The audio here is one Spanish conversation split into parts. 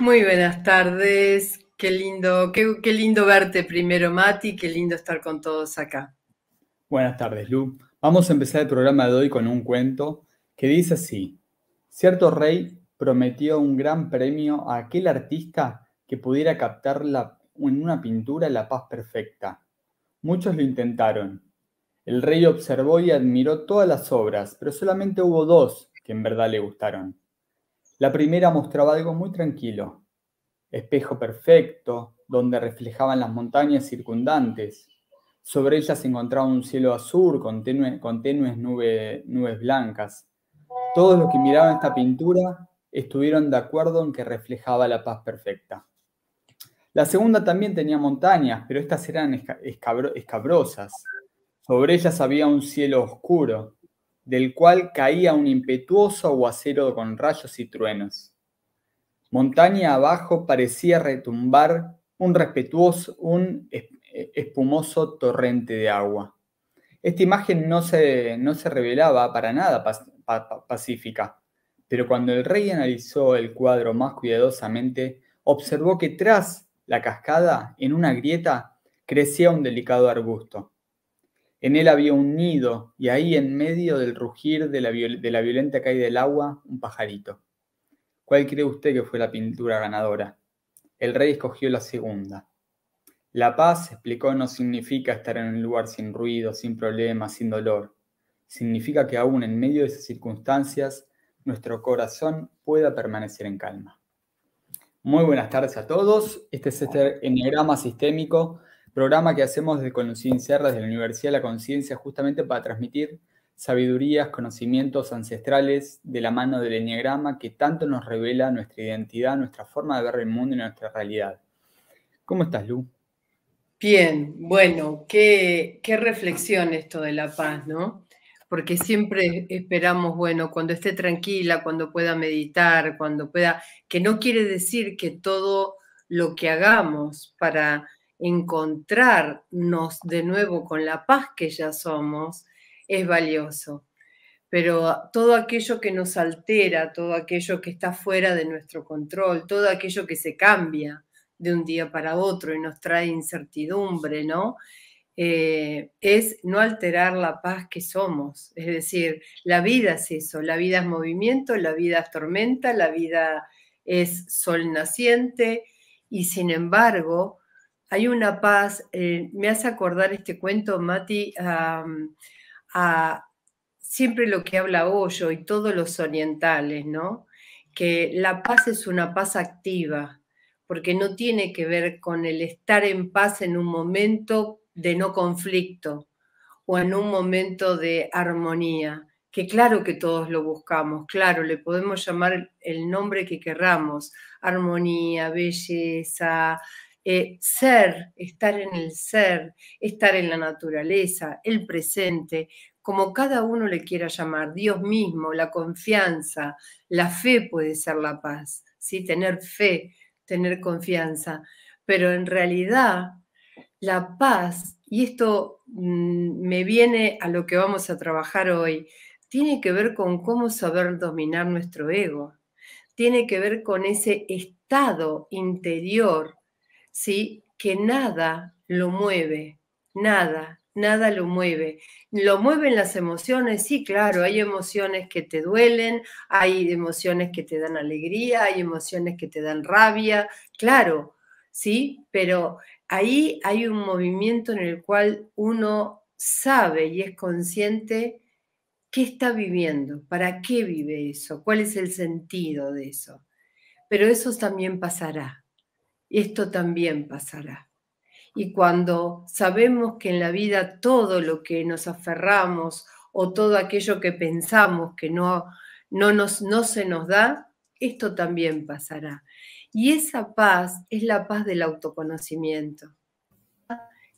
Muy buenas tardes. Qué lindo, qué, lindo verte primero, Mati. Qué lindo estar con todos acá. Buenas tardes, Lu. Vamos a empezar el programa de hoy con un cuento que dice así: Cierto rey prometió un gran premio a aquel artista que pudiera captar en una pintura la paz perfecta. Muchos lo intentaron. El rey observó y admiró todas las obras, pero solamente hubo dos que en verdad le gustaron. La primera mostraba algo muy tranquilo, espejo perfecto, donde reflejaban las montañas circundantes. Sobre ellas se encontraba un cielo azul con, tenues nubes blancas. Todos los que miraban esta pintura estuvieron de acuerdo en que reflejaba la paz perfecta. La segunda también tenía montañas, pero estas eran escabrosas. Sobre ellas había un cielo oscuro, del cual caía un impetuoso aguacero con rayos y truenos. Montaña abajo parecía retumbar un respetuoso, un eh, espumoso torrente de agua. Esta imagen no se, no se revelaba para nada pacífica, pero cuando el rey analizó el cuadro más cuidadosamente, observó que tras la cascada, en una grieta, crecía un delicado arbusto. En él había un nido y ahí en medio del rugir de la, violenta caída del agua, un pajarito. ¿Cuál cree usted que fue la pintura ganadora? El rey escogió la segunda. La paz, explicó, no significa estar en un lugar sin ruido, sin problemas, sin dolor. Significa que aún en medio de esas circunstancias, nuestro corazón pueda permanecer en calma. Muy buenas tardes a todos. Este es este enneagrama sistémico programa que hacemos desde cerdas desde la Universidad de la Conciencia, justamente para transmitir sabidurías, conocimientos ancestrales de la mano del enneagrama que tanto nos revela nuestra identidad, nuestra forma de ver el mundo y nuestra realidad. ¿Cómo estás, Lu? Bien, bueno, qué, qué reflexión esto de la paz, ¿no? Porque siempre esperamos, bueno, cuando esté tranquila, cuando pueda meditar, cuando pueda, que no quiere decir que todo lo que hagamos para encontrarnos de nuevo con la paz que ya somos es valioso. Pero todo aquello que nos altera, todo aquello que está fuera de nuestro control, todo aquello que se cambia de un día para otro y nos trae incertidumbre, ¿no? Eh, es no alterar la paz que somos. Es decir, la vida es eso, la vida es movimiento, la vida es tormenta, la vida es sol naciente y sin embargo hay una paz. Eh, me hace acordar este cuento, Mati, a, siempre lo que habla Hoyo y todos los orientales, ¿no? Que la paz es una paz activa, porque no tiene que ver con el estar en paz en un momento de no conflicto o en un momento de armonía, que claro que todos lo buscamos, claro, le podemos llamar el nombre que queramos, armonía, belleza, eh, ser, estar en el ser, estar en la naturaleza, el presente, como cada uno le quiera llamar, Dios mismo, la confianza, la fe puede ser la paz, ¿sí? tener fe, tener confianza, pero en realidad la paz, y esto mm, me viene a lo que vamos a trabajar hoy, tiene que ver con cómo saber dominar nuestro ego, tiene que ver con ese estado interior ¿sí? Que nada lo mueve, nada, nada lo mueve. Lo mueven las emociones, sí, claro, hay emociones que te duelen, hay emociones que te dan alegría, hay emociones que te dan rabia, claro, sí, pero ahí hay un movimiento en el cual uno sabe y es consciente qué está viviendo, para qué vive eso, cuál es el sentido de eso. Pero eso también pasará esto también pasará. Y cuando sabemos que en la vida todo lo que nos aferramos o todo aquello que pensamos que no, no, nos, no se nos da, esto también pasará. Y esa paz es la paz del autoconocimiento,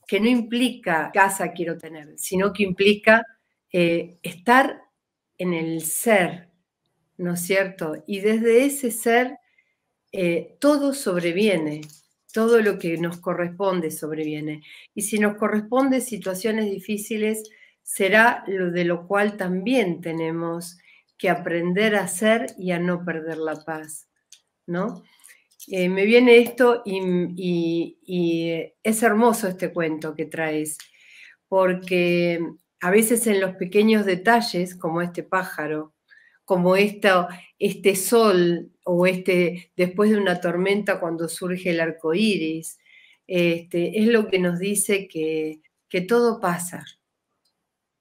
que no implica casa quiero tener, sino que implica eh, estar en el ser, ¿no es cierto? Y desde ese ser eh, todo sobreviene, todo lo que nos corresponde sobreviene. Y si nos corresponde situaciones difíciles, será lo de lo cual también tenemos que aprender a hacer y a no perder la paz, ¿no? Eh, me viene esto y, es hermoso este cuento que traes, porque a veces en los pequeños detalles, como este pájaro, como este sol o este después de una tormenta cuando surge el arco iris, este, es lo que nos dice que, todo pasa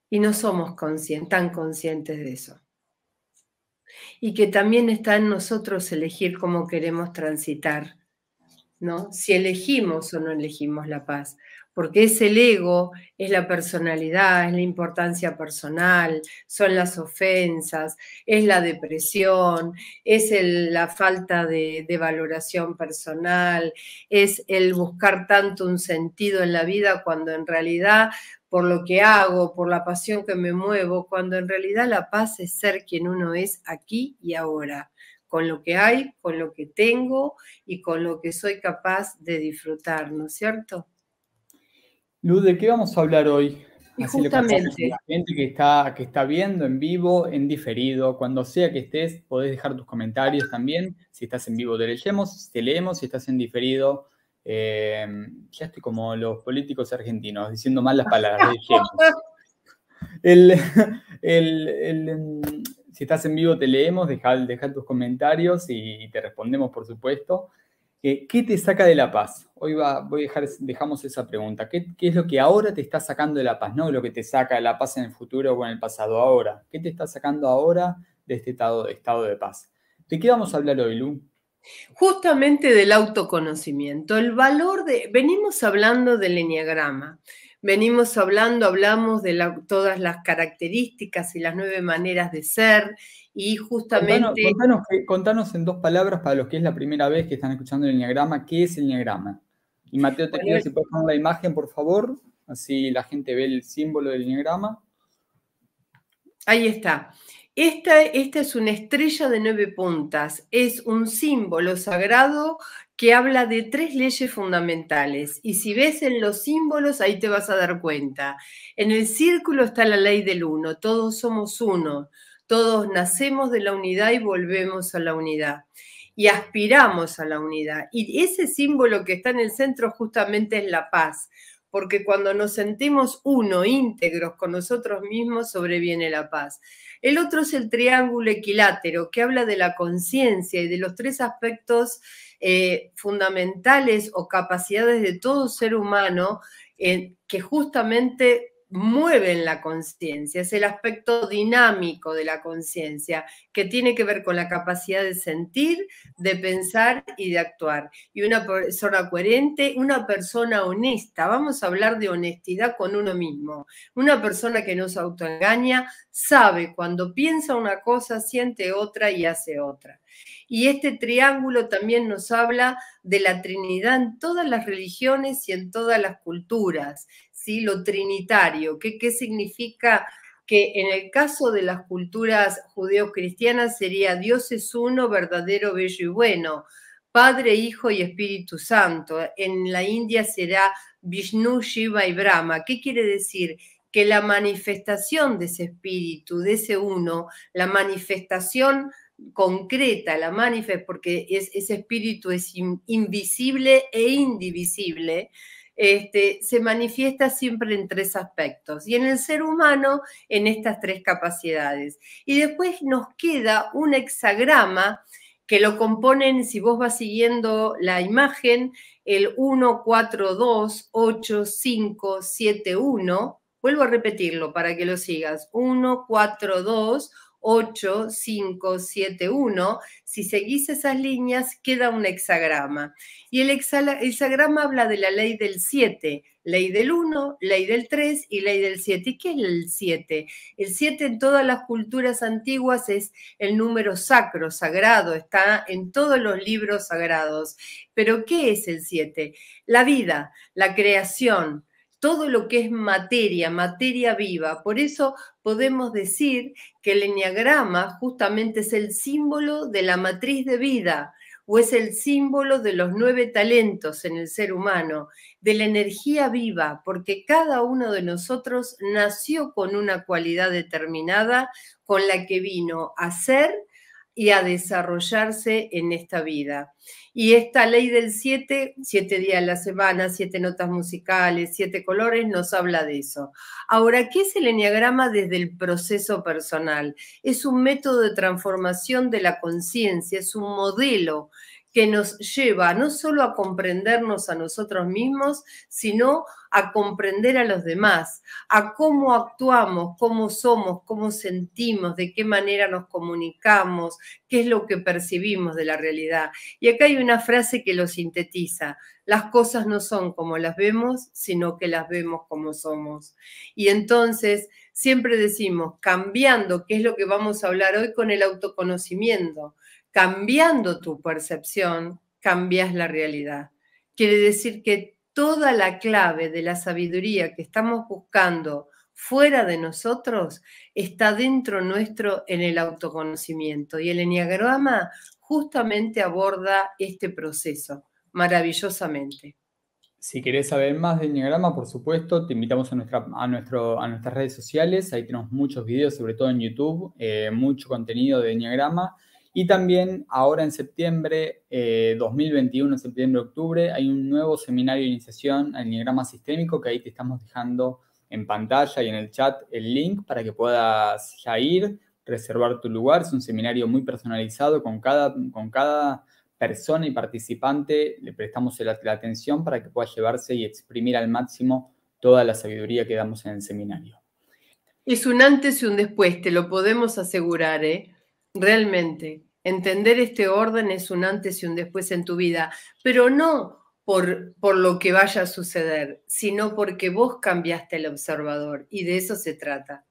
y no somos tan conscientes de eso. Y que también está en nosotros elegir cómo queremos transitar, ¿no? Si elegimos o no elegimos la paz porque es el ego, es la personalidad, es la importancia personal, son las ofensas, es la depresión, es la falta de, de valoración personal, es el buscar tanto un sentido en la vida cuando en realidad por lo que hago, por la pasión que me muevo, cuando en realidad la paz es ser quien uno es aquí y ahora, con lo que hay, con lo que tengo y con lo que soy capaz de disfrutar, ¿no es cierto? Luz, ¿de qué vamos a hablar hoy? justamente. la gente que está, que está viendo en vivo, en diferido, cuando sea que estés, podés dejar tus comentarios también. Si estás en vivo, te leemos, te leemos. Si estás en diferido, eh, ya estoy como los políticos argentinos, diciendo mal las palabras. el, em, si estás en vivo, te leemos, deja, tus comentarios y te respondemos, por supuesto. Eh, ¿Qué te saca de la paz? Hoy va, voy a dejar, dejamos esa pregunta. ¿Qué, es lo que ahora te está sacando de la paz? No lo que te saca de la paz en el futuro o en el pasado ahora. ¿Qué te está sacando ahora de este estado, estado de paz? ¿De qué vamos a hablar hoy, Lu? Justamente del autoconocimiento, el valor de, venimos hablando del enneagrama, venimos hablando, hablamos de todas las características y las nueve maneras de ser y justamente... Contanos, en dos palabras para los que es la primera vez que están escuchando el enneagrama, ¿qué es el enneagrama? Y Mateo, te pido si puedes poner la imagen, por favor, así la gente ve el símbolo del enneagrama. Ahí está. Esta, esta, es una estrella de nueve puntas, es un símbolo sagrado que habla de tres leyes fundamentales. Y si ves en los símbolos, ahí te vas a dar cuenta. En el círculo está la ley del uno, todos somos uno, todos nacemos de la unidad y volvemos a la unidad. Y aspiramos a la unidad. Y ese símbolo que está en el centro justamente es la paz, porque cuando nos sentimos uno, íntegros con nosotros mismos, sobreviene la paz. El otro es el triángulo equilátero, que habla de la conciencia y de los tres aspectos eh, fundamentales o capacidades de todo ser humano en eh, que justamente mueven la conciencia, es el aspecto dinámico de la conciencia que tiene que ver con la capacidad de sentir, de pensar y de actuar. Y una persona coherente, una persona honesta, vamos a hablar de honestidad con uno mismo. Una persona que no se autoengaña sabe cuando piensa una cosa, siente otra y hace otra. Y este triángulo también nos habla de la Trinidad en todas las religiones y en todas las culturas lo trinitario. ¿Qué, qué significa? que en el caso de las culturas judeo-cristianas sería Dios es uno, verdadero, bello y bueno, Padre, Hijo y Espíritu Santo. En la India será Vishnu, Shiva y Brahma. ¿Qué quiere decir? Que la manifestación de ese espíritu, de ese uno, la manifestación concreta, la porque ese espíritu es invisible e indivisible, este, se manifiesta siempre en tres aspectos y en el ser humano en estas tres capacidades. Y después nos queda un hexagrama que lo componen, si vos vas siguiendo la imagen, el 1428571, Vuelvo a repetirlo para que lo sigas. 1428571. 1, si seguís esas líneas queda un hexagrama. Y el hexagrama habla de la ley del 7, ley del 1, ley del 3 y ley del 7. ¿Y qué es el 7? El 7 en todas las culturas antiguas es el número sacro, sagrado, está en todos los libros sagrados. Pero ¿qué es el 7? La vida, la creación, todo lo que es materia, materia viva. Por eso podemos decir que el enneagrama justamente es el símbolo de la matriz de vida o es el símbolo de los nueve talentos en el ser humano, de la energía viva, porque cada uno de nosotros nació con una cualidad determinada con la que vino a ser y a desarrollarse en esta vida. Y esta ley del 7, 7 días a la semana, 7 notas musicales, 7 colores, nos habla de eso. Ahora, ¿qué es el enneagrama desde el proceso personal? Es un método de transformación de la conciencia, es un modelo que nos lleva no solo a comprendernos a nosotros mismos, sino a comprender a los demás, a cómo actuamos, cómo somos, cómo sentimos, de qué manera nos comunicamos, qué es lo que percibimos de la realidad. Y acá hay una frase que lo sintetiza, las cosas no son como las vemos, sino que las vemos como somos. Y entonces siempre decimos, cambiando, qué es lo que vamos a hablar hoy con el autoconocimiento Cambiando tu percepción, cambias la realidad. Quiere decir que toda la clave de la sabiduría que estamos buscando fuera de nosotros está dentro nuestro en el autoconocimiento. Y el enneagrama justamente aborda este proceso maravillosamente. Si querés saber más de Enneagrama, por supuesto, te invitamos a, nuestras redes sociales. Ahí tenemos muchos videos, sobre todo en YouTube, eh, mucho contenido de Enneagrama. Y también ahora en septiembre, 2021, eh, septiembre-octubre, hay un nuevo seminario de iniciación al enneagrama sistémico que ahí te estamos dejando en pantalla y en el chat el link para que puedas ya ir, reservar tu lugar. Es un seminario muy personalizado con cada, con cada persona y participante. Le prestamos la, la atención para que pueda llevarse y exprimir al máximo toda la sabiduría que damos en el seminario. Es un antes y un después, te lo podemos asegurar, ¿eh? realmente entender este orden es un antes y un después en tu vida, pero no por, lo que vaya a suceder, sino porque vos cambiaste el observador y de eso se trata.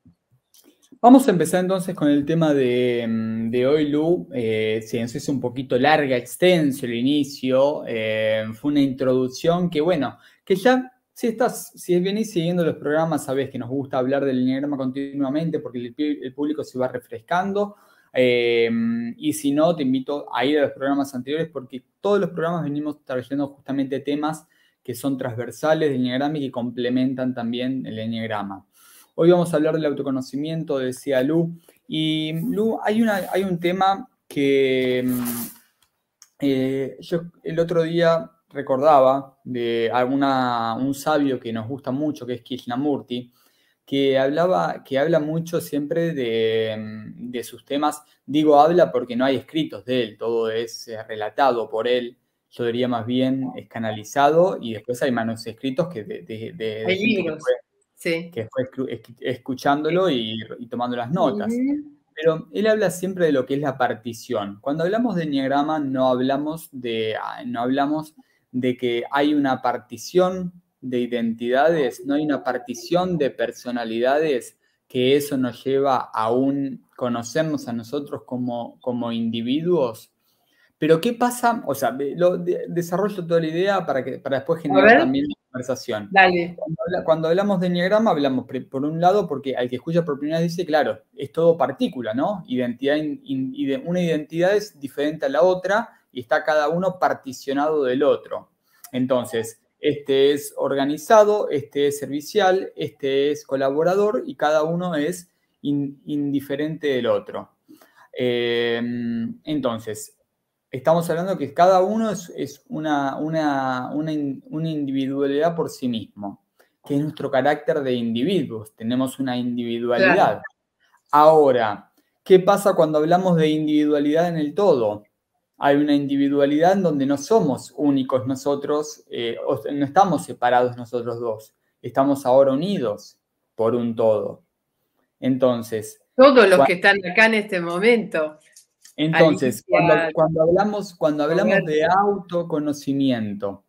Vamos a empezar entonces con el tema de, mm, de hoy, Lu. Eh, se un poquito larga, extenso el inicio. Eh, fue una introducción que, bueno, que ya si estás, si venís siguiendo los programas, sabés que nos gusta hablar del enneagrama continuamente porque el, público se va refrescando Em, y si no, te invito a ir a los programas anteriores porque todos los programas venimos trayendo justamente temas que son transversales del enneagrama y que complementan también el enneagrama. Hoy vamos a hablar del autoconocimiento, decía Lu. Y Lu, hay, hay un tema que em, eh, yo el otro día recordaba de alguna, un sabio que nos gusta mucho, que es Krishnamurti, que, hablaba, que habla mucho siempre mm, de, sus temas. Digo habla porque no hay escritos de él, todo es eh, relatado por él. Yo diría más bien es canalizado y después hay manuscritos que de, de, libros. sí. que escuchándolo y, tomando las notas. Pero él habla siempre de lo que es la partición. Cuando hablamos de enneagrama no hablamos de, ah, no hablamos de que hay una partición de identidades, no hay una partición de personalidades que eso nos lleva a un conocernos a nosotros como, como individuos. Pero ¿qué pasa? O sea, desarrollo toda la idea para, que, para después generar también la conversación. Cuando, hablamos de enneagrama, hablamos por un lado porque al que escucha por primera vez dice, claro, es todo partícula, ¿no? Identidad, una identidad es diferente a la otra y está cada uno particionado del otro. Entonces, este es organizado, este es servicial, este es colaborador y cada uno es indiferente del otro. Eh, entonces, estamos hablando que cada uno es, una, individualidad por sí mismo, que es nuestro carácter de individuos, tenemos una individualidad. Ahora, ¿qué pasa cuando hablamos de individualidad en el todo? hay una individualidad en donde no somos únicos nosotros, eh, no estamos separados nosotros dos, estamos ahora unidos por un todo. Entonces... Todos los que están acá en este momento. Entonces, cuando, hablamos, cuando hablamos de autoconocimiento,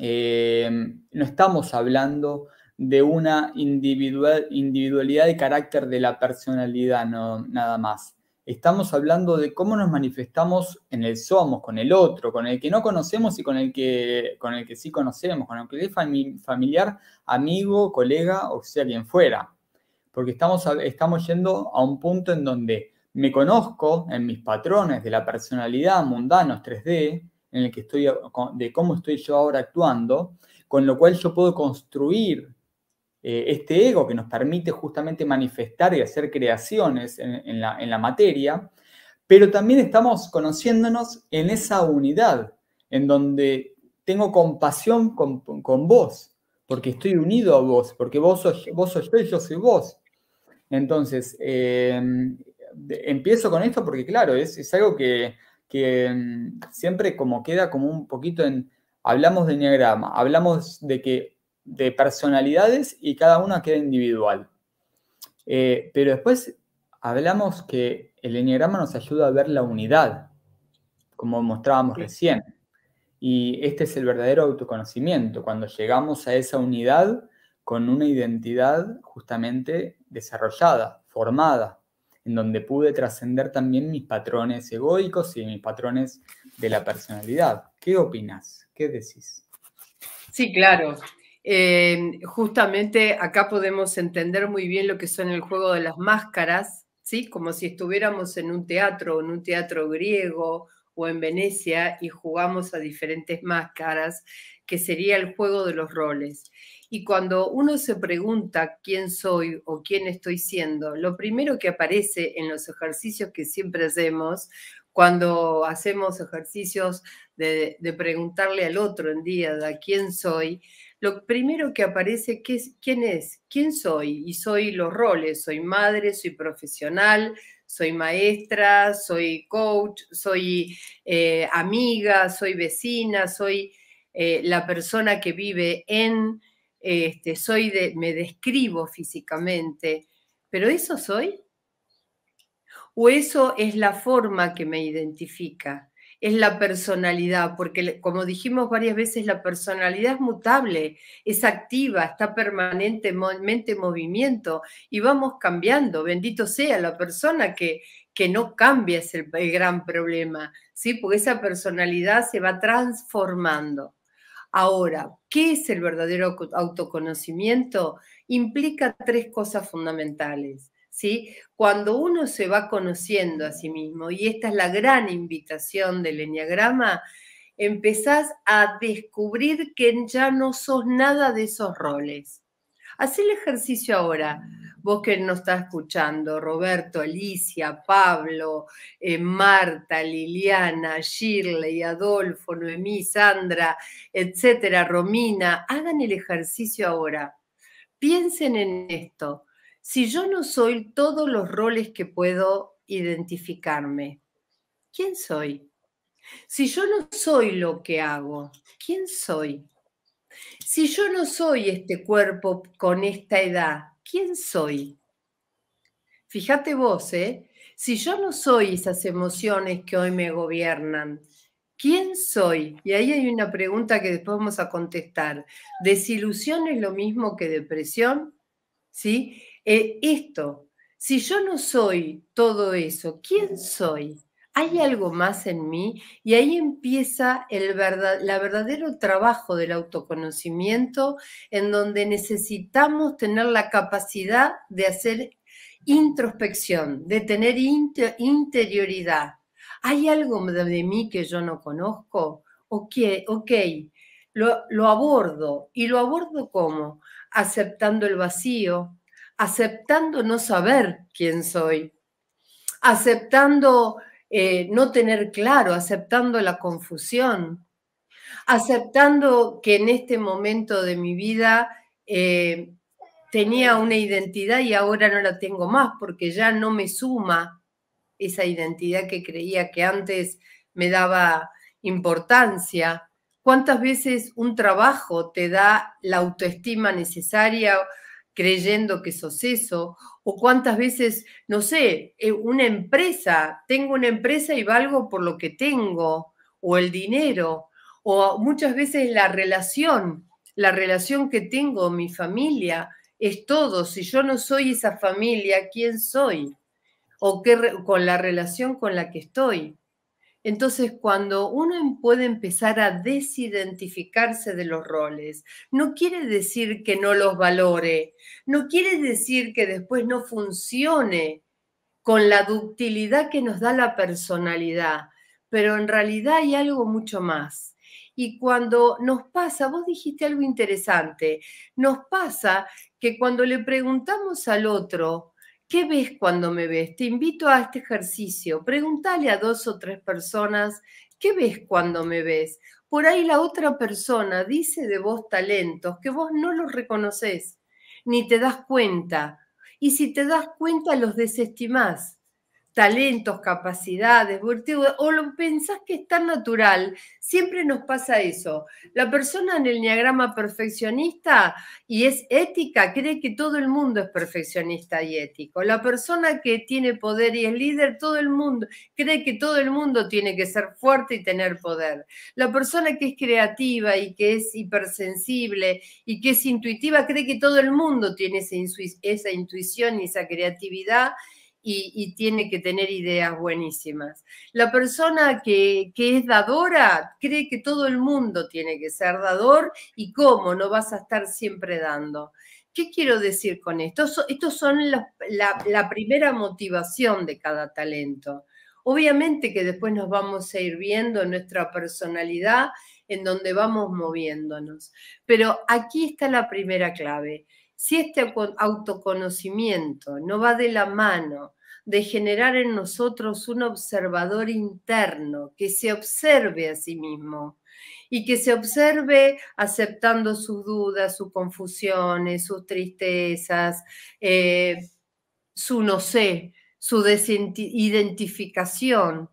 eh, no estamos hablando de una individualidad de carácter de la personalidad no, nada más estamos hablando de cómo nos manifestamos en el somos, con el otro, con el que no conocemos y con el que, con el que sí conocemos, con el que es familiar, amigo, colega o sea quien fuera. Porque estamos, estamos yendo a un punto en donde me conozco en mis patrones de la personalidad mundanos 3D, en el que estoy, de cómo estoy yo ahora actuando, con lo cual yo puedo construir eh, este ego que nos permite justamente manifestar y hacer creaciones en, la, materia, pero también estamos conociéndonos en esa unidad, en donde tengo compasión con, vos, porque estoy unido a vos, porque vos sos, vos sos yo y yo soy vos. Entonces, em, empiezo con esto porque, claro, es, es algo que, em, siempre como queda como un poquito en, hablamos de niagrama hablamos de que de personalidades y cada una queda individual. Eh, pero después hablamos que el enneagrama nos ayuda a ver la unidad, como mostrábamos recién. Y este es el verdadero autoconocimiento, cuando llegamos a esa unidad con una identidad justamente desarrollada, formada, en donde pude trascender también mis patrones egoicos y mis patrones de la personalidad. ¿Qué opinas? ¿Qué decís? Sí, claro justamente acá podemos entender muy bien lo que son el juego de las máscaras, ¿sí? Como si estuviéramos en un teatro, en un teatro griego o en Venecia y jugamos a diferentes máscaras, que sería el juego de los roles. Y cuando uno se pregunta quién soy o quién estoy siendo, lo primero que aparece en los ejercicios que siempre hacemos, cuando hacemos ejercicios de, preguntarle al otro en día de quién soy, lo primero que aparece es, quién es, quién soy, y soy los roles, soy madre, soy profesional, soy maestra, soy coach, soy eh, amiga, soy vecina, soy eh, la persona que vive en, este, soy me describo físicamente, pero eso soy. ¿O eso es la forma que me identifica? es la personalidad, porque como dijimos varias veces, la personalidad es mutable, es activa, está permanentemente en movimiento y vamos cambiando. Bendito sea la persona que, que no cambia es el, gran problema, ¿sí? porque esa personalidad se va transformando. Ahora, ¿qué es el verdadero autoconocimiento? Implica tres cosas fundamentales. Cuando uno se va conociendo a sí mismo, y esta es la gran invitación del Enneagrama, empezás a descubrir que ya no sos nada de esos roles. Haz el ejercicio ahora, vos que nos estás escuchando, Roberto, Alicia, Pablo, eh, Marta, Liliana, Shirley, Adolfo, Noemí, Sandra, etcétera, Romina, hagan el ejercicio ahora. Piensen en esto si yo no soy todos los roles que puedo identificarme, ¿quién soy? Si yo no soy lo que hago, ¿quién soy? Si yo no soy este cuerpo con esta edad, ¿quién soy? Fíjate vos, ¿eh? Si yo no soy esas emociones que hoy me gobiernan, ¿quién soy? Y ahí hay una pregunta que después vamos a contestar. ¿Desilusión es lo mismo que depresión? ¿Sí? Eh, esto, si yo no soy todo eso, ¿quién soy? Hay algo más en mí y ahí empieza el la verdadero trabajo del autoconocimiento en donde necesitamos tener la capacidad de hacer introspección, de tener interioridad. ¿Hay algo de mí que yo no conozco? Ok, ok, lo, lo abordo. ¿Y lo abordo cómo? Aceptando el vacío, aceptando no saber quién soy, aceptando eh, no tener claro, aceptando la confusión, aceptando que en este momento de mi vida eh, tenía una identidad y ahora no la tengo más porque ya no me suma esa identidad que creía que antes me daba importancia. ¿Cuántas veces un trabajo te da la autoestima necesaria creyendo que sos eso, o cuántas veces, no sé, eh, una empresa, tengo una empresa y valgo por lo que tengo, o el dinero, o muchas veces la relación, la relación que tengo mi familia es todo, si yo no soy esa familia, ¿quién soy? O qué, con la relación con la que estoy. Entonces, cuando uno em, puede empezar a desidentificarse de los roles, no quiere decir que no los valore, no quiere decir que después no funcione con la ductilidad que nos da la personalidad, pero en realidad hay algo mucho más. Y cuando nos pasa, vos dijiste algo interesante, nos pasa que cuando le preguntamos al otro, ¿Qué ves cuando me ves? Te invito a este ejercicio. Pregúntale a dos o tres personas, ¿qué ves cuando me ves? Por ahí la otra persona dice de vos talentos que vos no los reconoces, ni te das cuenta. Y si te das cuenta, los desestimás talentos, capacidades, virtudes, o lo pensás que es tan natural. Siempre nos pasa eso. La persona en el niagrama perfeccionista y es ética cree que todo el mundo es perfeccionista y ético. La persona que tiene poder y es líder, todo el mundo cree que todo el mundo tiene que ser fuerte y tener poder. La persona que es creativa y que es hipersensible y que es intuitiva cree que todo el mundo tiene esa, intuición y esa creatividad y, tiene que tener ideas buenísimas. La persona que, es dadora cree que todo el mundo tiene que ser dador y cómo no vas a estar siempre dando. ¿Qué quiero decir con esto? Estos son la, la, primera motivación de cada talento. Obviamente que después nos vamos a ir viendo en nuestra personalidad, en donde vamos moviéndonos. Pero aquí está la primera clave si este autoconocimiento no va de la mano de generar en nosotros un observador interno que se observe a sí mismo y que se observe aceptando sus dudas, sus confusiones, sus tristezas, eh, su no sé, su desidentificación,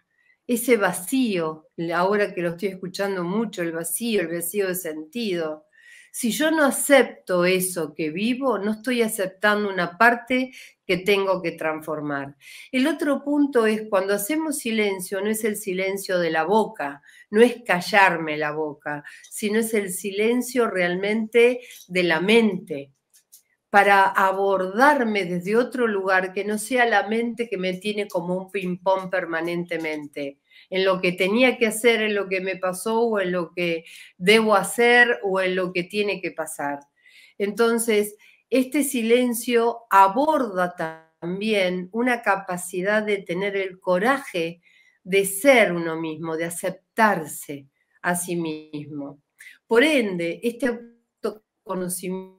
ese vacío, ahora que lo estoy escuchando mucho, el vacío, el vacío de sentido si yo no acepto eso que vivo, no estoy aceptando una parte que tengo que transformar. El otro punto es cuando hacemos silencio, no es el silencio de la boca, no es callarme la boca, sino es el silencio realmente de la mente, para abordarme desde otro lugar que no sea la mente que me tiene como un ping-pong permanentemente en lo que tenía que hacer, en lo que me pasó o en lo que debo hacer o en lo que tiene que pasar. Entonces, este silencio aborda también una capacidad de tener el coraje de ser uno mismo, de aceptarse a sí mismo. Por ende, este conocimiento,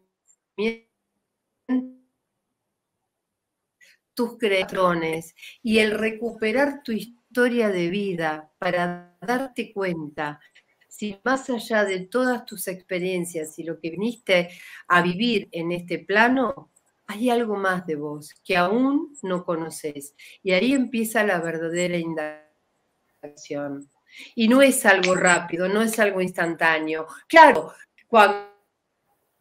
tus creaciones y el recuperar tu historia, historia de vida para darte cuenta si más allá de todas tus experiencias y lo que viniste a vivir en este plano, hay algo más de vos que aún no conoces. Y ahí empieza la verdadera indagación. Y no es algo rápido, no es algo instantáneo. Claro, cuando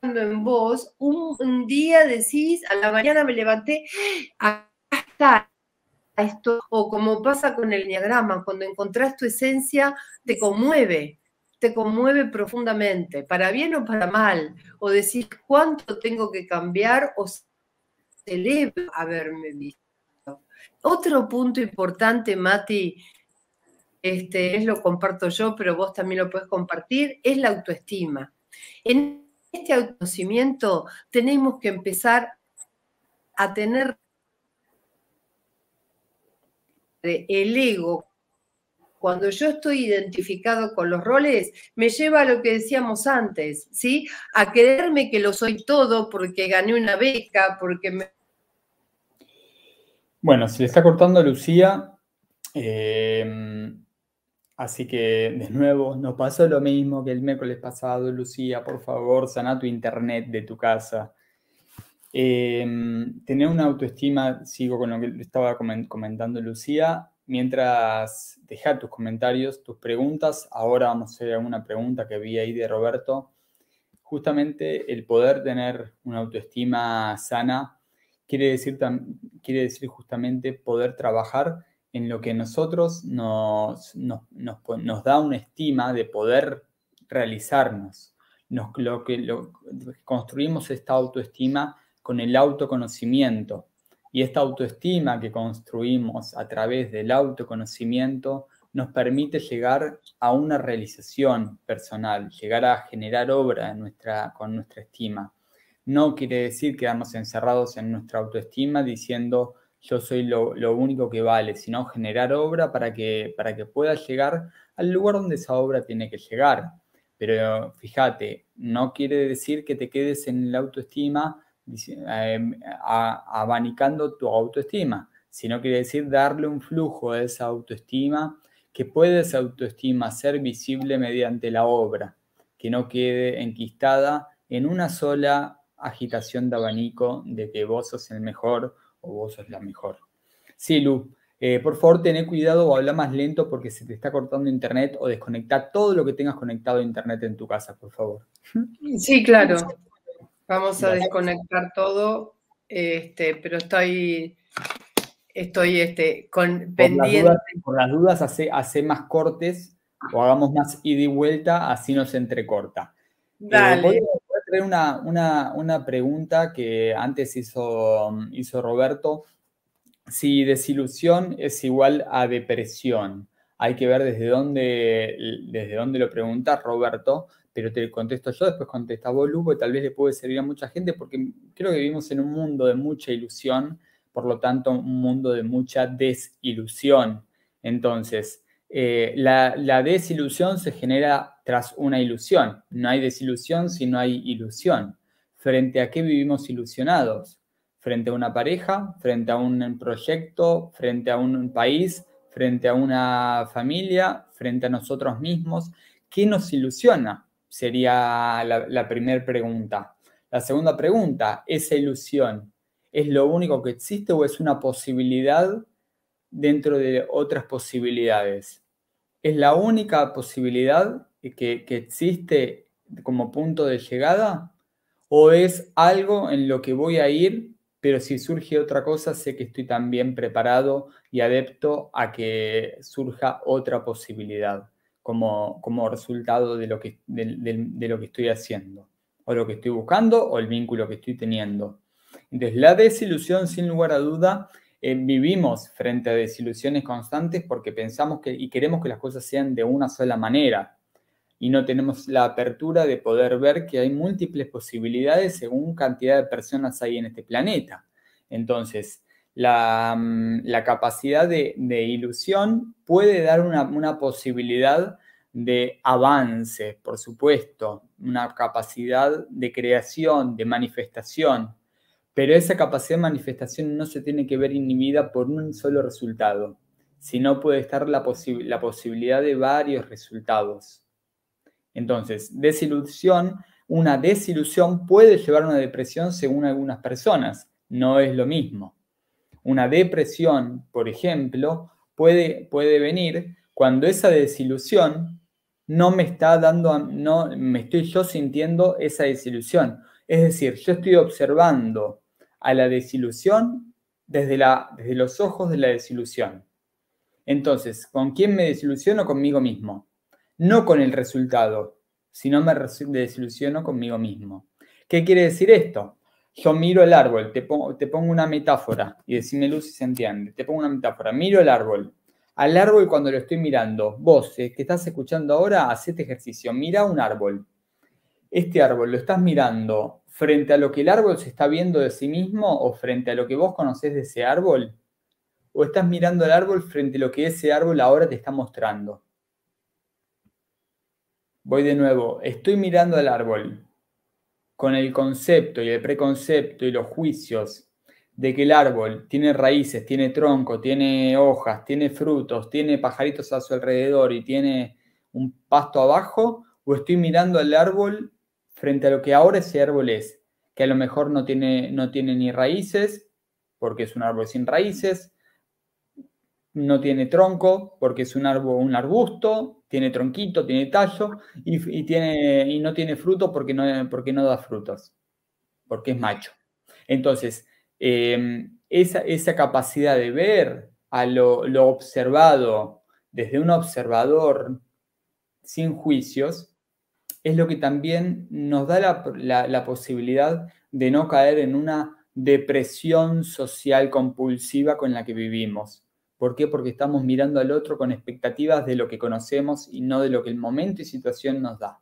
en vos, un, día decís, a la mañana me levanté, hasta ah, está esto, o como pasa con el diagrama, cuando encontrás tu esencia, te conmueve, te conmueve profundamente, para bien o para mal, o decís cuánto tengo que cambiar o celebro haberme visto. Otro punto importante, Mati, este, es lo comparto yo, pero vos también lo puedes compartir, es la autoestima. En este autoconocimiento tenemos que empezar a tener el ego, cuando yo estoy identificado con los roles, me lleva a lo que decíamos antes, ¿sí? A creerme que lo soy todo porque gané una beca, porque me... Bueno, se le está cortando a Lucía, eh, así que de nuevo, nos pasó lo mismo que el miércoles pasado, Lucía, por favor, sana tu internet de tu casa. Em, tener una autoestima, sigo con lo que estaba comentando Lucía, mientras deja tus comentarios, tus preguntas, ahora vamos a hacer una pregunta que vi ahí de Roberto, justamente el poder tener una autoestima sana quiere decir, quiere decir justamente poder trabajar en lo que nosotros nos, nos, da una estima de poder realizarnos. Nos, lo que construimos esta autoestima con el autoconocimiento. Y esta autoestima que construimos a través del autoconocimiento nos permite llegar a una realización personal, llegar a generar obra con nuestra estima. No quiere decir quedarnos encerrados en nuestra autoestima diciendo yo soy lo, lo, único que vale, sino generar obra para que, para que pueda llegar al lugar donde esa obra tiene que llegar. Pero fíjate, no quiere decir que te quedes en la autoestima Em, abanicando tu autoestima, sino quiere decir darle un flujo a esa autoestima, que puede esa autoestima ser visible mediante la obra, que no quede enquistada en una sola agitación de abanico de que vos sos el mejor o vos sos la mejor. Sí, Lu, eh, por favor, tené cuidado o habla más lento porque se te está cortando internet o desconecta todo lo que tengas conectado a internet en tu casa, por favor. Sí, claro. Vamos a desconectar todo, este, pero estoy, estoy este, con, pendiente. por las dudas, hace, más cortes o hagamos más ida y vuelta, así nos entrecorta. Eh, Dale. voy, a, traer una, pregunta que antes hizo, hizo Roberto. Si desilusión es igual a depresión, hay que ver desde dónde, desde dónde lo pregunta Roberto, pero te contesto yo, después contesta vos, y tal vez le puede servir a mucha gente, porque creo que vivimos en un mundo de mucha ilusión, por lo tanto, un mundo de mucha desilusión. Entonces, eh, la, la, desilusión se genera tras una ilusión. No hay desilusión si no hay ilusión. ¿Frente a qué vivimos ilusionados? Frente a una pareja, frente a un proyecto, frente a un país, frente a una familia, frente a nosotros mismos. ¿Qué nos ilusiona? Sería la, primera pregunta. La segunda pregunta, ¿esa ilusión es lo único que existe o es una posibilidad dentro de otras posibilidades? ¿Es la única posibilidad que, que existe como punto de llegada? ¿O es algo en lo que voy a ir, pero si surge otra cosa, sé que estoy también preparado y adepto a que surja otra posibilidad? como, resultado de lo, que, de, lo que estoy haciendo, o lo que estoy buscando, o el vínculo que estoy teniendo. Entonces, la desilusión, sin lugar a duda, eh, vivimos frente a desilusiones constantes porque pensamos que y queremos que las cosas sean de una sola manera y no tenemos la apertura de poder ver que hay múltiples posibilidades según cantidad de personas hay en este planeta. Entonces, la, capacidad de, ilusión puede dar una, posibilidad de avance, por supuesto, una capacidad de creación, de manifestación, pero esa capacidad de manifestación no se tiene que ver inhibida por un solo resultado, sino puede estar la, la posibilidad de varios resultados. Entonces, desilusión, una desilusión puede llevar a una depresión según algunas personas, no es lo mismo una depresión, por ejemplo, puede, puede venir cuando esa desilusión no me está dando, no me estoy yo sintiendo esa desilusión. Es decir, yo estoy observando a la desilusión desde, la, desde los ojos de la desilusión. Entonces, ¿con quién me desilusiono? Conmigo mismo. No con el resultado, sino me desilusiono conmigo mismo. ¿Qué quiere decir esto? Yo miro el árbol, te pongo, te pongo una metáfora y decime luz si se entiende. Te pongo una metáfora, miro el árbol. Al árbol cuando lo estoy mirando, vos eh, que estás escuchando ahora, hacete este ejercicio, mira un árbol. Este árbol lo estás mirando frente a lo que el árbol se está viendo de sí mismo o frente a lo que vos conocés de ese árbol. O estás mirando al árbol frente a lo que ese árbol ahora te está mostrando. Voy de nuevo, estoy mirando al árbol, con el concepto y el preconcepto y los juicios de que el árbol tiene raíces, tiene tronco, tiene hojas, tiene frutos, tiene pajaritos a su alrededor y tiene un pasto abajo, o estoy mirando al árbol frente a lo que ahora ese árbol es, que a lo mejor no tiene, no tiene ni raíces, porque es un árbol sin raíces, no tiene tronco porque es un, árbol un arbusto, tiene tronquito, tiene tallo y, tiene, y no tiene fruto porque no, porque no, da frutos, porque es macho. Entonces, em, esa, capacidad de ver a lo, observado desde un observador sin juicios es lo que también nos da la, posibilidad de no caer en una depresión social compulsiva con la que vivimos. ¿Por qué? Porque estamos mirando al otro con expectativas de lo que conocemos y no de lo que el momento y situación nos da.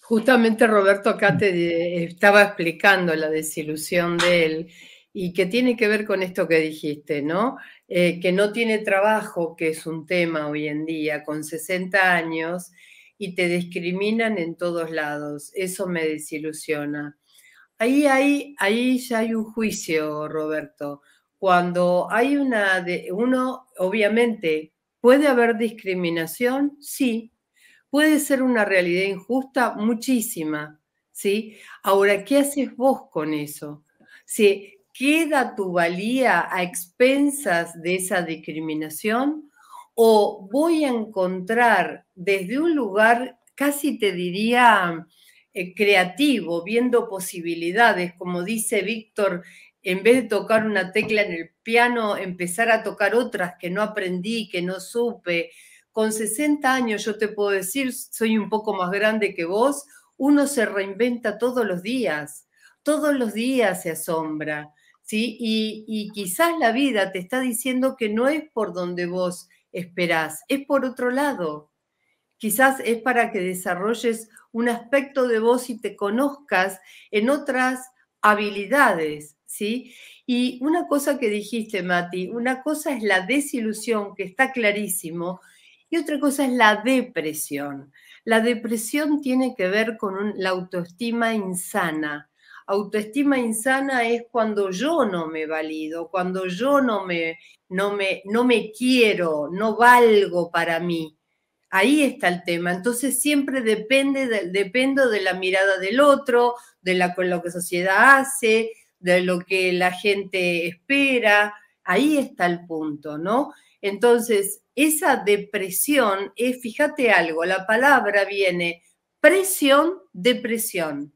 Justamente Roberto acá te eh, estaba explicando la desilusión de él y que tiene que ver con esto que dijiste, ¿no? Eh, que no tiene trabajo, que es un tema hoy en día, con 60 años, y te discriminan en todos lados. Eso me desilusiona. Ahí, ahí ya hay un juicio, Roberto cuando hay una de uno, obviamente, puede haber discriminación, sí, puede ser una realidad injusta, muchísima, ¿sí? Ahora, ¿qué haces vos con eso? ¿Se queda tu valía a expensas de esa discriminación o voy a encontrar desde un lugar casi te diría eh, creativo, viendo posibilidades, como dice Víctor en vez de tocar una tecla en el piano, empezar a tocar otras que no aprendí, que no supe. Con 60 años, yo te puedo decir, soy un poco más grande que vos, uno se reinventa todos los días, todos los días se asombra, ¿sí? Y, y quizás la vida te está diciendo que no es por donde vos esperás, es por otro lado. Quizás es para que desarrolles un aspecto de vos y te conozcas en otras habilidades, ¿sí? Y una cosa que dijiste, Mati, una cosa es la desilusión, que está clarísimo, y otra cosa es la depresión. La depresión tiene que ver con la autoestima insana. Autoestima insana es cuando yo no me valido, cuando yo no me, no me, no me quiero, no valgo para mí. Ahí está el tema. Entonces siempre depende de, dependo de la mirada del otro, de lo que la sociedad hace, de lo que la gente espera. Ahí está el punto, ¿no? Entonces, esa depresión es, fíjate algo, la palabra viene presión, depresión.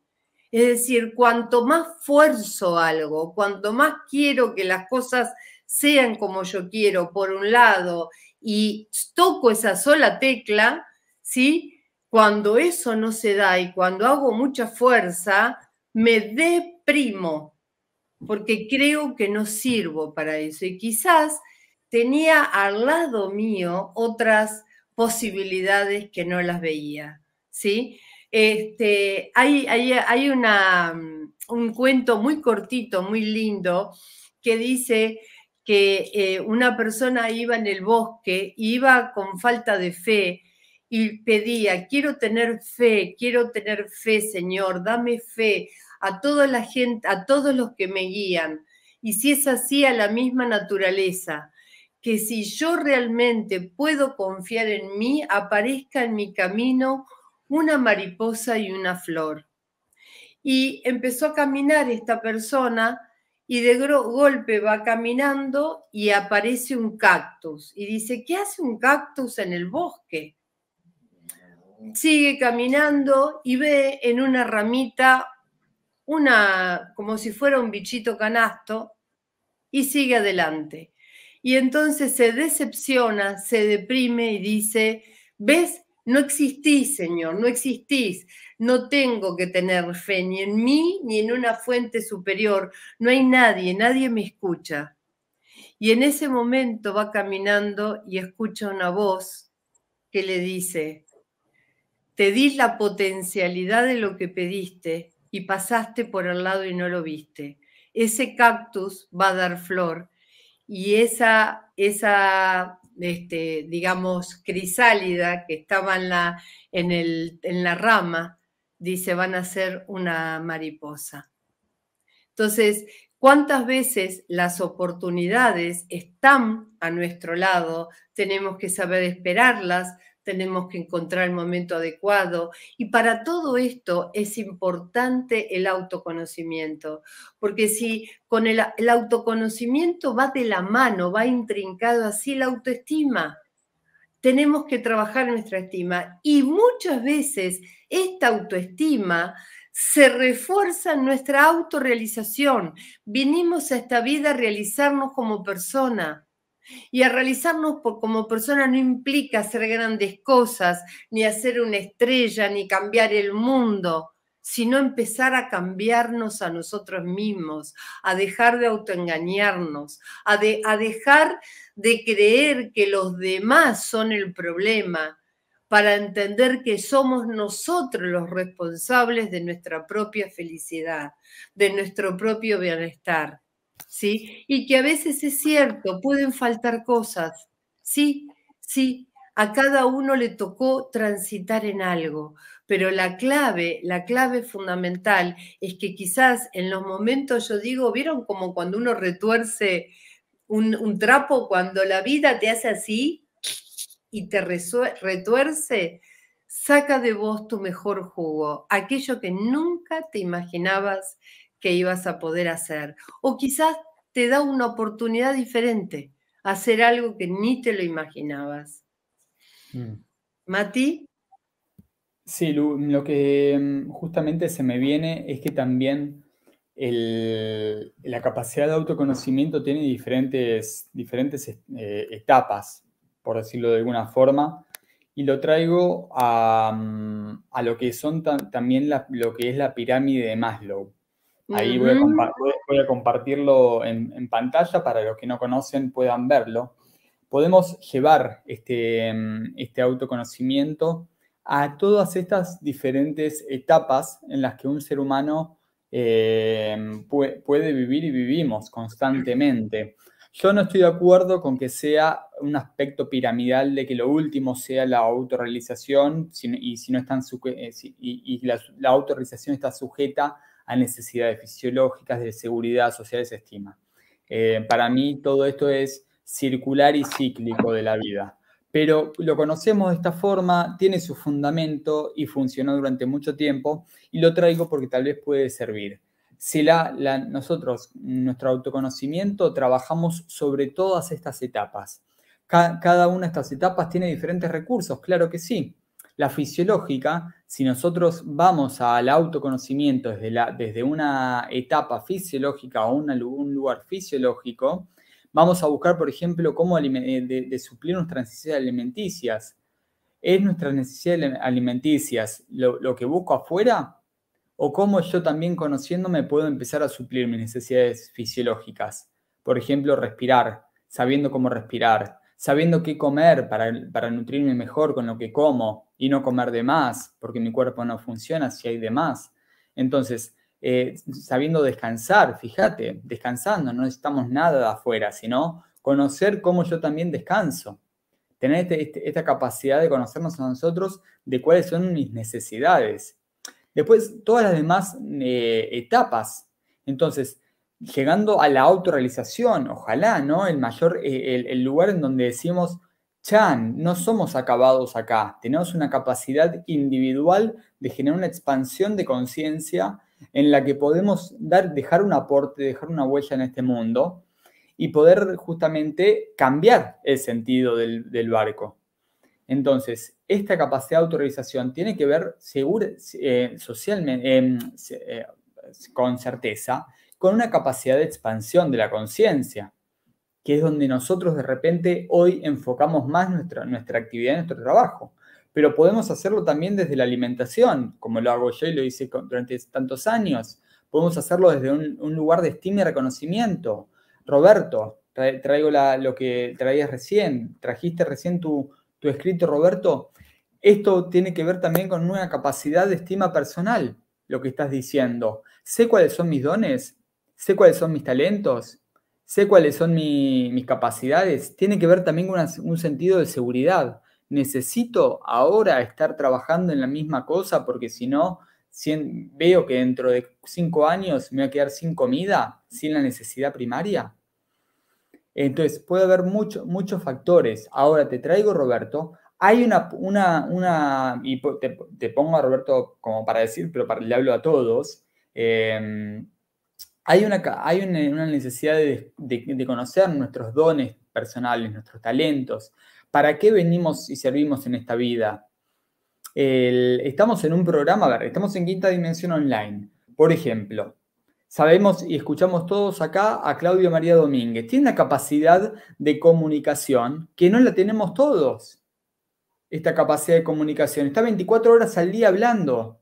Es decir, cuanto más fuerzo algo, cuanto más quiero que las cosas sean como yo quiero, por un lado, y toco esa sola tecla, ¿sí? Cuando eso no se da y cuando hago mucha fuerza, me deprimo, porque creo que no sirvo para eso. Y quizás tenía al lado mío otras posibilidades que no las veía, ¿sí? Este, hay, hay, una, mm, un cuento muy cortito, muy lindo, que dice que eh, una persona iba en el bosque, iba con falta de fe y pedía, quiero tener fe, quiero tener fe, Señor, dame fe, a toda la gente, a todos los que me guían. Y si es así, a la misma naturaleza, que si yo realmente puedo confiar en mí, aparezca en mi camino una mariposa y una flor. Y empezó a caminar esta persona y de golpe va caminando y aparece un cactus. Y dice, ¿qué hace un cactus en el bosque? Sigue caminando y ve en una ramita una, como si fuera un bichito canasto y sigue adelante. Y entonces se decepciona, se deprime y dice, ¿ves? No existís, Señor, no existís. No tengo que tener fe ni en mí ni en una fuente superior. No hay nadie, nadie me escucha. Y en ese momento va caminando y escucha una voz que le dice, te di la potencialidad de lo que pediste y pasaste por el lado y no lo viste. Ese cactus va a dar flor y esa, esa este, digamos, crisálida que estaba en la, en, en la rama, dice, van a ser una mariposa. Entonces, ¿cuántas veces las oportunidades están a nuestro lado? Tenemos que saber esperarlas, tenemos que encontrar el momento adecuado. Y para todo esto es importante el autoconocimiento, porque si con el, autoconocimiento va de la mano, va intrincado así la autoestima, tenemos que trabajar nuestra estima. Y muchas veces esta autoestima se refuerza en nuestra autorrealización. Vinimos a esta vida a realizarnos como persona y a realizarnos como personas no implica hacer grandes cosas, ni hacer una estrella, ni cambiar el mundo, sino empezar a cambiarnos a nosotros mismos, a dejar de autoengañarnos, a dejar de creer que los demás son el problema, para entender que somos nosotros los responsables de nuestra propia felicidad, de nuestro propio bienestar. Y que a veces es cierto, pueden faltar cosas, sí, sí, a cada uno le tocó transitar en algo, pero la clave, la clave fundamental es que quizás en los momentos, yo digo, ¿vieron como cuando uno retuerce un, un trapo, cuando la vida te hace así y te retuerce? Saca de vos tu mejor jugo, aquello que nunca te imaginabas que ibas a poder hacer. O quizás te da una oportunidad diferente, hacer algo que ni te lo imaginabas. Mm. Mati. Sí, lo, que mm, justamente se me viene es que también la capacidad de autoconocimiento tiene diferentes, diferentes eh, etapas, por decirlo de alguna forma, y lo traigo a, mm, lo que son también lo que es la pirámide de Maslow. Ahí voy, a compartirlo en, pantalla para los que no conocen puedan verlo. Podemos llevar este, este, autoconocimiento a todas estas diferentes etapas en las que un ser humano eh, puede, vivir y vivimos constantemente. Yo no estoy de acuerdo con que sea un aspecto piramidal de que lo último sea la autorrealización y, si no están eh, y, la, la autorrealización está sujeta a necesidades fisiológicas, de seguridad social, estima. Eh, para mí todo esto es circular y cíclico de la vida. Pero lo conocemos de esta forma, tiene su fundamento y funcionó durante mucho tiempo y lo traigo porque tal vez puede servir. Si la, nosotros, nuestro autoconocimiento, trabajamos sobre todas estas etapas. cada una de estas etapas tiene diferentes recursos, claro que sí. La fisiológica si nosotros vamos al autoconocimiento desde, una etapa fisiológica o un lugar fisiológico, vamos a buscar, por ejemplo, cómo eh, suplir nuestras necesidades alimenticias. ¿Es nuestras necesidades alimenticias lo, lo, que busco afuera? ¿O cómo yo también conociéndome puedo empezar a suplir mis necesidades fisiológicas? Por ejemplo, respirar, sabiendo cómo respirar, sabiendo qué comer para, nutrirme mejor con lo que como y no comer de más, porque mi cuerpo no funciona si hay de más. Entonces, eh, sabiendo descansar, fíjate, descansando, no necesitamos nada de afuera, sino conocer cómo yo también descanso, tener este, este, esta capacidad de conocernos a nosotros, de cuáles son mis necesidades. Después, todas las demás eh, etapas. Entonces, llegando a la autorrealización, ojalá, ¿no? El mayor, eh, el, lugar en donde decimos, Chan, no somos acabados acá, tenemos una capacidad individual de generar una expansión de conciencia en la que podemos dar, dejar un aporte, dejar una huella en este mundo y poder justamente cambiar el sentido del, barco. Entonces, esta capacidad de autorrealización tiene que ver eh, socialmente, em, eh, con certeza con una capacidad de expansión de la conciencia, que es donde nosotros de repente hoy enfocamos más nuestra, nuestra actividad, nuestro trabajo. Pero podemos hacerlo también desde la alimentación, como lo hago yo y lo hice durante tantos años. Podemos hacerlo desde un, lugar de estima y reconocimiento. Roberto, traigo lo que traías recién, trajiste recién tu, tu escrito, Roberto. Esto tiene que ver también con una capacidad de estima personal, lo que estás diciendo. Sé cuáles son mis dones, sé cuáles son mis talentos, sé cuáles son mis capacidades, tiene que ver también con un sentido de seguridad. Necesito ahora estar trabajando en la misma cosa porque si no, veo que dentro de cinco años me voy a quedar sin comida, sin la necesidad primaria. Entonces, puede haber muchos factores. Ahora te traigo, Roberto. Hay una, una, y te, pongo a Roberto como para decir, pero le hablo a todos. Em, hay una, hay una, necesidad de, conocer nuestros dones personales, nuestros talentos. ¿Para qué venimos y servimos en esta vida? estamos en un programa, estamos en Quinta Dimensión Online. Por ejemplo, sabemos y escuchamos todos acá a Claudio María Domínguez. Tiene una capacidad de comunicación que no la tenemos todos. Esta capacidad de comunicación. Está 24 horas al día hablando.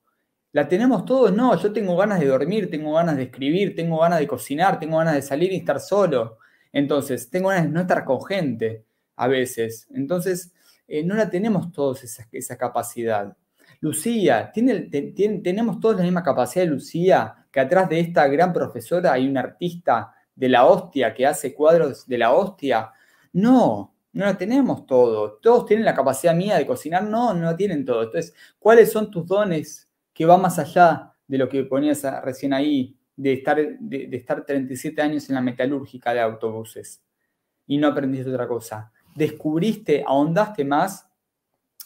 ¿La tenemos todos? No, yo tengo ganas de dormir, tengo ganas de escribir, tengo ganas de cocinar, tengo ganas de salir y estar solo. Entonces, tengo ganas de no estar con gente a veces. Entonces, eh, no la tenemos todos esa, esa capacidad. Lucía, tenemos todos la misma capacidad de Lucía, que atrás de esta gran profesora hay un artista de la hostia que hace cuadros de la hostia. No, no la tenemos todos. ¿Todos tienen la capacidad mía de cocinar? No, no la tienen todos. Entonces, ¿cuáles son tus dones? que va más allá de lo que ponías recién ahí, de estar, de, estar 37 años en la metalúrgica de autobuses y no aprendiste otra cosa. Descubriste, ahondaste más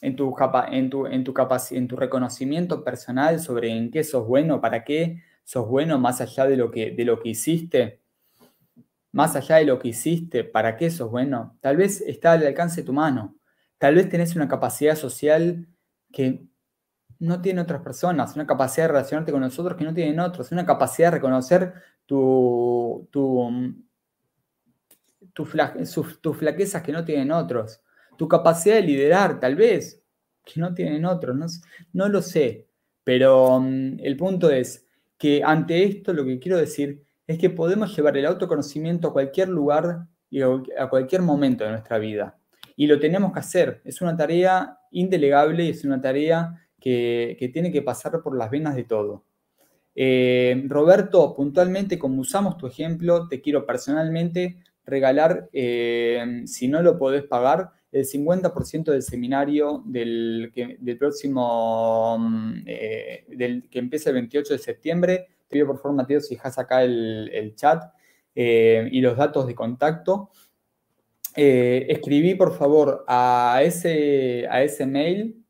en tu, en, tu, en, tu en tu reconocimiento personal sobre en qué sos bueno, para qué sos bueno, más allá de lo que, de lo que hiciste, más allá de lo que hiciste, para qué sos bueno. Tal vez está al alcance de tu mano. Tal vez tenés una capacidad social que no tienen otras personas, una capacidad de relacionarte con nosotros que no tienen otros, una capacidad de reconocer tu, tu, mm, tus flaquezas que no tienen otros, tu capacidad de liderar tal vez, que no tienen otros, no, lo sé, pero mm, el punto es que ante esto lo que quiero decir es que podemos llevar el autoconocimiento a cualquier lugar y a cualquier momento de nuestra vida. Y lo tenemos que hacer, es una tarea indelegable y es una tarea que, tiene que pasar por las venas de todo. Eh, Roberto, puntualmente, como usamos tu ejemplo, te quiero personalmente regalar, eh, si no lo podés pagar, el 50% del seminario del, que, próximo, mm, eh, del, que empieza el 28 de septiembre. Te pido por favor, Mateo, si dejas acá el, chat y los datos de contacto. escribí, por favor, a ese, a ese mail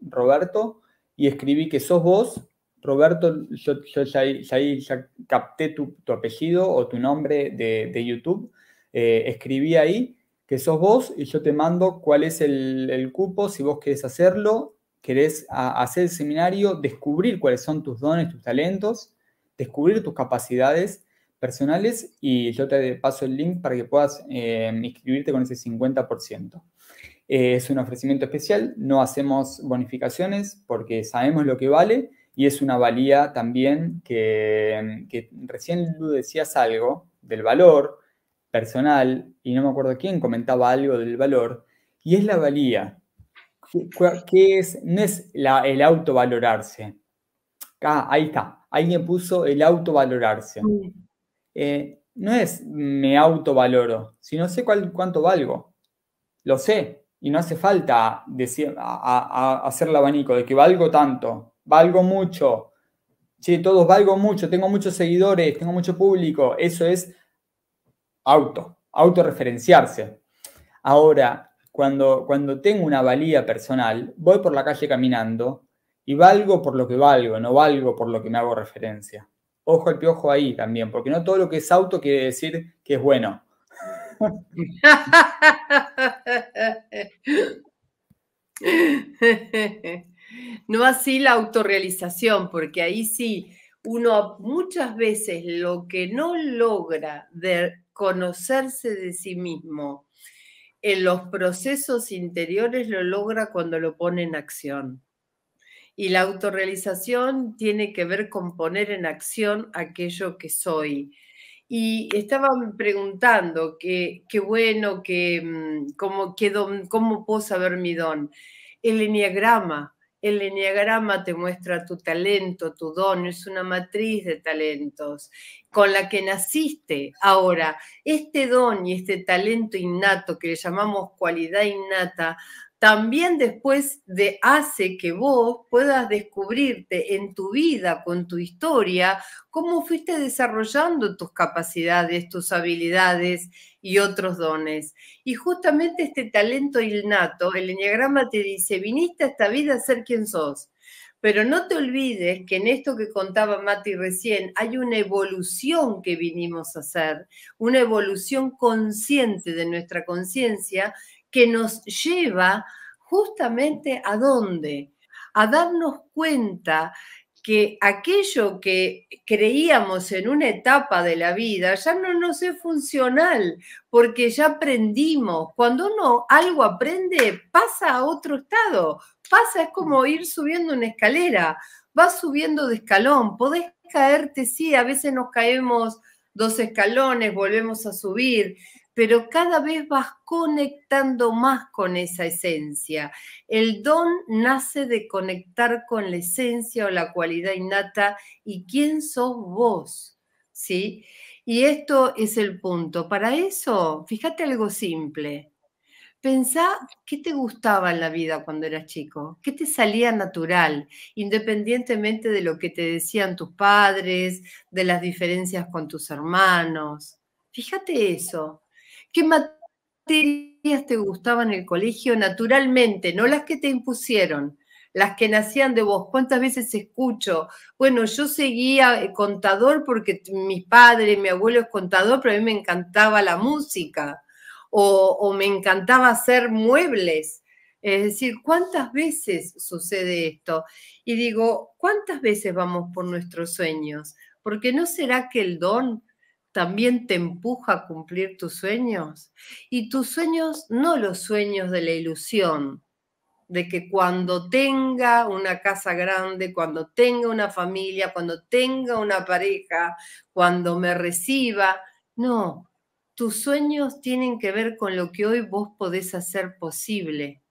Roberto, y escribí que sos vos, Roberto, yo, ya, capté tu, apellido o tu nombre de, de YouTube, eh, escribí ahí que sos vos y yo te mando cuál es el, cupo, si vos querés hacerlo, querés hacer el seminario, descubrir cuáles son tus dones, tus talentos, descubrir tus capacidades personales y yo te paso el link para que puedas eh, inscribirte con ese 50%. Eh, es un ofrecimiento especial, no hacemos bonificaciones porque sabemos lo que vale y es una valía también que, recién tú decías algo del valor personal y no me acuerdo quién comentaba algo del valor y es la valía. que es? No es la, el autovalorarse. Ah, ahí está. Alguien puso el autovalorarse. Eh, no es me autovaloro, sino sé cuánto valgo. Lo sé, y no hace falta decir, a, hacer el abanico de que valgo tanto, valgo mucho, che, todos valgo mucho, tengo muchos seguidores, tengo mucho público. Eso es auto, autorreferenciarse. Ahora, cuando, cuando tengo una valía personal, voy por la calle caminando y valgo por lo que valgo, no valgo por lo que me hago referencia. Ojo al piojo ahí también, porque no todo lo que es auto quiere decir que es bueno. no así la autorrealización, porque ahí sí, uno muchas veces lo que no logra de conocerse de sí mismo en los procesos interiores lo logra cuando lo pone en acción. Y la autorrealización tiene que ver con poner en acción aquello que soy. Y estaban preguntando qué bueno, que, mm, cómo, puedo saber mi don. El enneagrama, el enneagrama te muestra tu talento, tu don, es una matriz de talentos con la que naciste. Ahora, este don y este talento innato que le llamamos cualidad innata también después de, hace que vos puedas descubrirte en tu vida, con tu historia, cómo fuiste desarrollando tus capacidades, tus habilidades y otros dones. Y justamente este talento innato, el enneagrama te dice, viniste a esta vida a ser quien sos. Pero no te olvides que en esto que contaba Mati recién hay una evolución que vinimos a hacer, una evolución consciente de nuestra conciencia que nos lleva justamente a dónde? A darnos cuenta que aquello que creíamos en una etapa de la vida ya no nos es funcional, porque ya aprendimos. Cuando uno algo aprende, pasa a otro estado, pasa, es como ir subiendo una escalera, vas subiendo de escalón, podés caerte, sí, a veces nos caemos dos escalones, volvemos a subir, pero cada vez vas conectando más con esa esencia. El don nace de conectar con la esencia o la cualidad innata y quién sos vos, ¿sí? Y esto es el punto. Para eso, fíjate algo simple. Pensá qué te gustaba en la vida cuando eras chico, qué te salía natural, independientemente de lo que te decían tus padres, de las diferencias con tus hermanos. Fíjate eso. ¿Qué materias te gustaban en el colegio naturalmente? No las que te impusieron, las que nacían de vos. ¿Cuántas veces escucho? Bueno, yo seguía eh, contador porque mi padre, mi abuelo es contador, pero a mí me encantaba la música o, o me encantaba hacer muebles. Es decir, ¿cuántas veces sucede esto? Y digo, ¿cuántas veces vamos por nuestros sueños? Porque no será que el don también te empuja a cumplir tus sueños? Y tus sueños, no los sueños de la ilusión, de que cuando tenga una casa grande, cuando tenga una familia, cuando tenga una pareja, cuando me reciba, no, tus sueños tienen que ver con lo que hoy vos podés hacer posible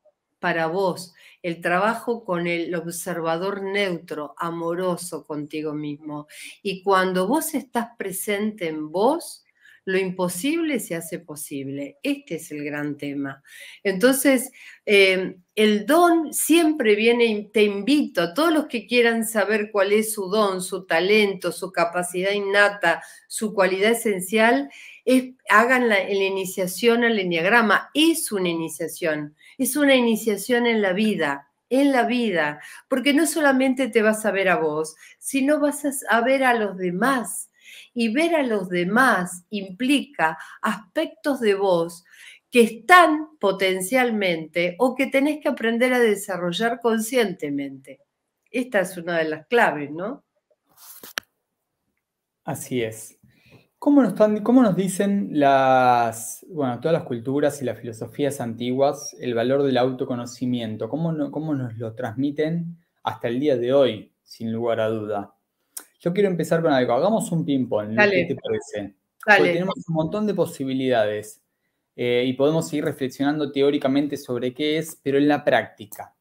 para vos, el trabajo con el observador neutro, amoroso contigo mismo. Y cuando vos estás presente en vos, lo imposible se hace posible. Este es el gran tema. Entonces, em, el don siempre viene, te invito a todos los que quieran saber cuál es su don, su talento, su capacidad innata, su cualidad esencial, hagan la, la iniciación al enneagrama. Es una iniciación, es una iniciación en la vida, en la vida, porque no solamente te vas a ver a vos, sino vas a ver a los demás. Y ver a los demás implica aspectos de vos que están potencialmente o que tenés que aprender a desarrollar conscientemente. Esta es una de las claves, ¿no? Así es. ¿Cómo nos, nos dicen las, bueno, todas las culturas y las filosofías antiguas el valor del autoconocimiento? ¿Cómo, nos lo transmiten hasta el día de hoy, sin lugar a duda? Yo quiero empezar con algo. Hagamos un ping-pong. ¿Qué te parece? tenemos un montón de posibilidades eh, y podemos seguir reflexionando teóricamente sobre qué es, pero en la práctica.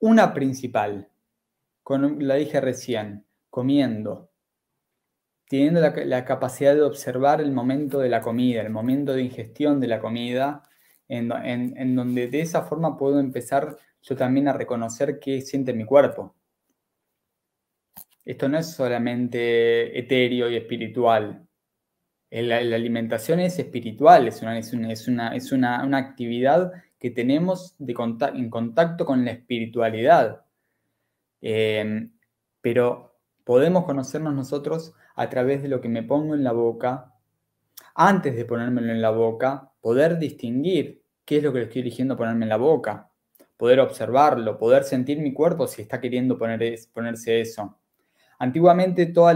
Una principal, con, la dije recién, comiendo teniendo la, capacidad de observar el momento de la comida, el momento de ingestión de la comida, en, donde de esa forma puedo empezar yo también a reconocer qué siente mi cuerpo. Esto no es solamente etéreo y espiritual. La, alimentación es espiritual, es una, es una, actividad que tenemos de en contacto con la espiritualidad. Eh, pero podemos conocernos nosotros a través de lo que me pongo en la boca, antes de ponérmelo en la boca, poder distinguir qué es lo que estoy eligiendo ponerme en la boca, poder observarlo, poder sentir mi cuerpo si está queriendo poner ponerse eso. Antiguamente todas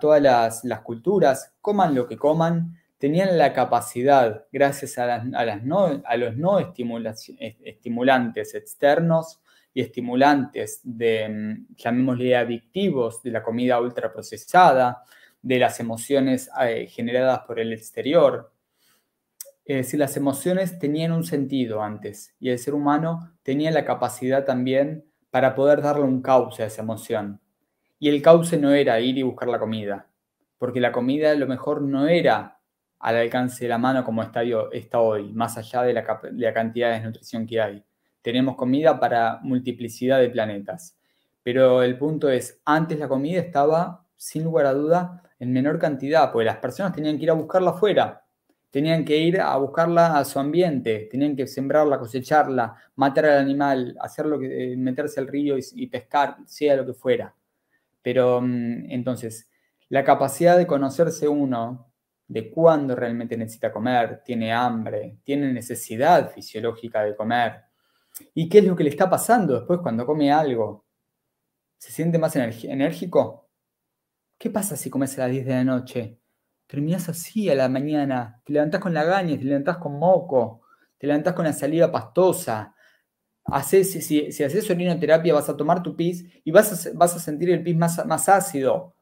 las, culturas, coman lo que coman, tenían la capacidad, gracias a, las, a los no estimulantes externos, y estimulantes, de, mm, llamémosle adictivos, de la comida ultraprocesada, de las emociones eh, generadas por el exterior. si las emociones tenían un sentido antes y el ser humano tenía la capacidad también para poder darle un cauce a esa emoción. Y el cauce no era ir y buscar la comida, porque la comida a lo mejor no era al alcance de la mano como está, hoy, más allá de la, de la cantidad de desnutrición que hay tenemos comida para multiplicidad de planetas. Pero el punto es, antes la comida estaba, sin lugar a duda, en menor cantidad, porque las personas tenían que ir a buscarla afuera, tenían que ir a buscarla a su ambiente, tenían que sembrarla, cosecharla, matar al animal, hacer eh, meterse al río y pescar, sea lo que fuera. Pero mm, entonces, la capacidad de conocerse uno, de cuándo realmente necesita comer, tiene hambre, tiene necesidad fisiológica de comer, ¿Y qué es lo que le está pasando después cuando come algo? ¿Se siente más enérgico? ¿Qué pasa si comes a las 10 de la noche? terminas así a la mañana, te levantás con lagañas, te levantás con moco, te levantás con la saliva pastosa. si, si, haces orinoterapia vas a tomar tu pis y vas a, vas a sentir el pis más, más ácido.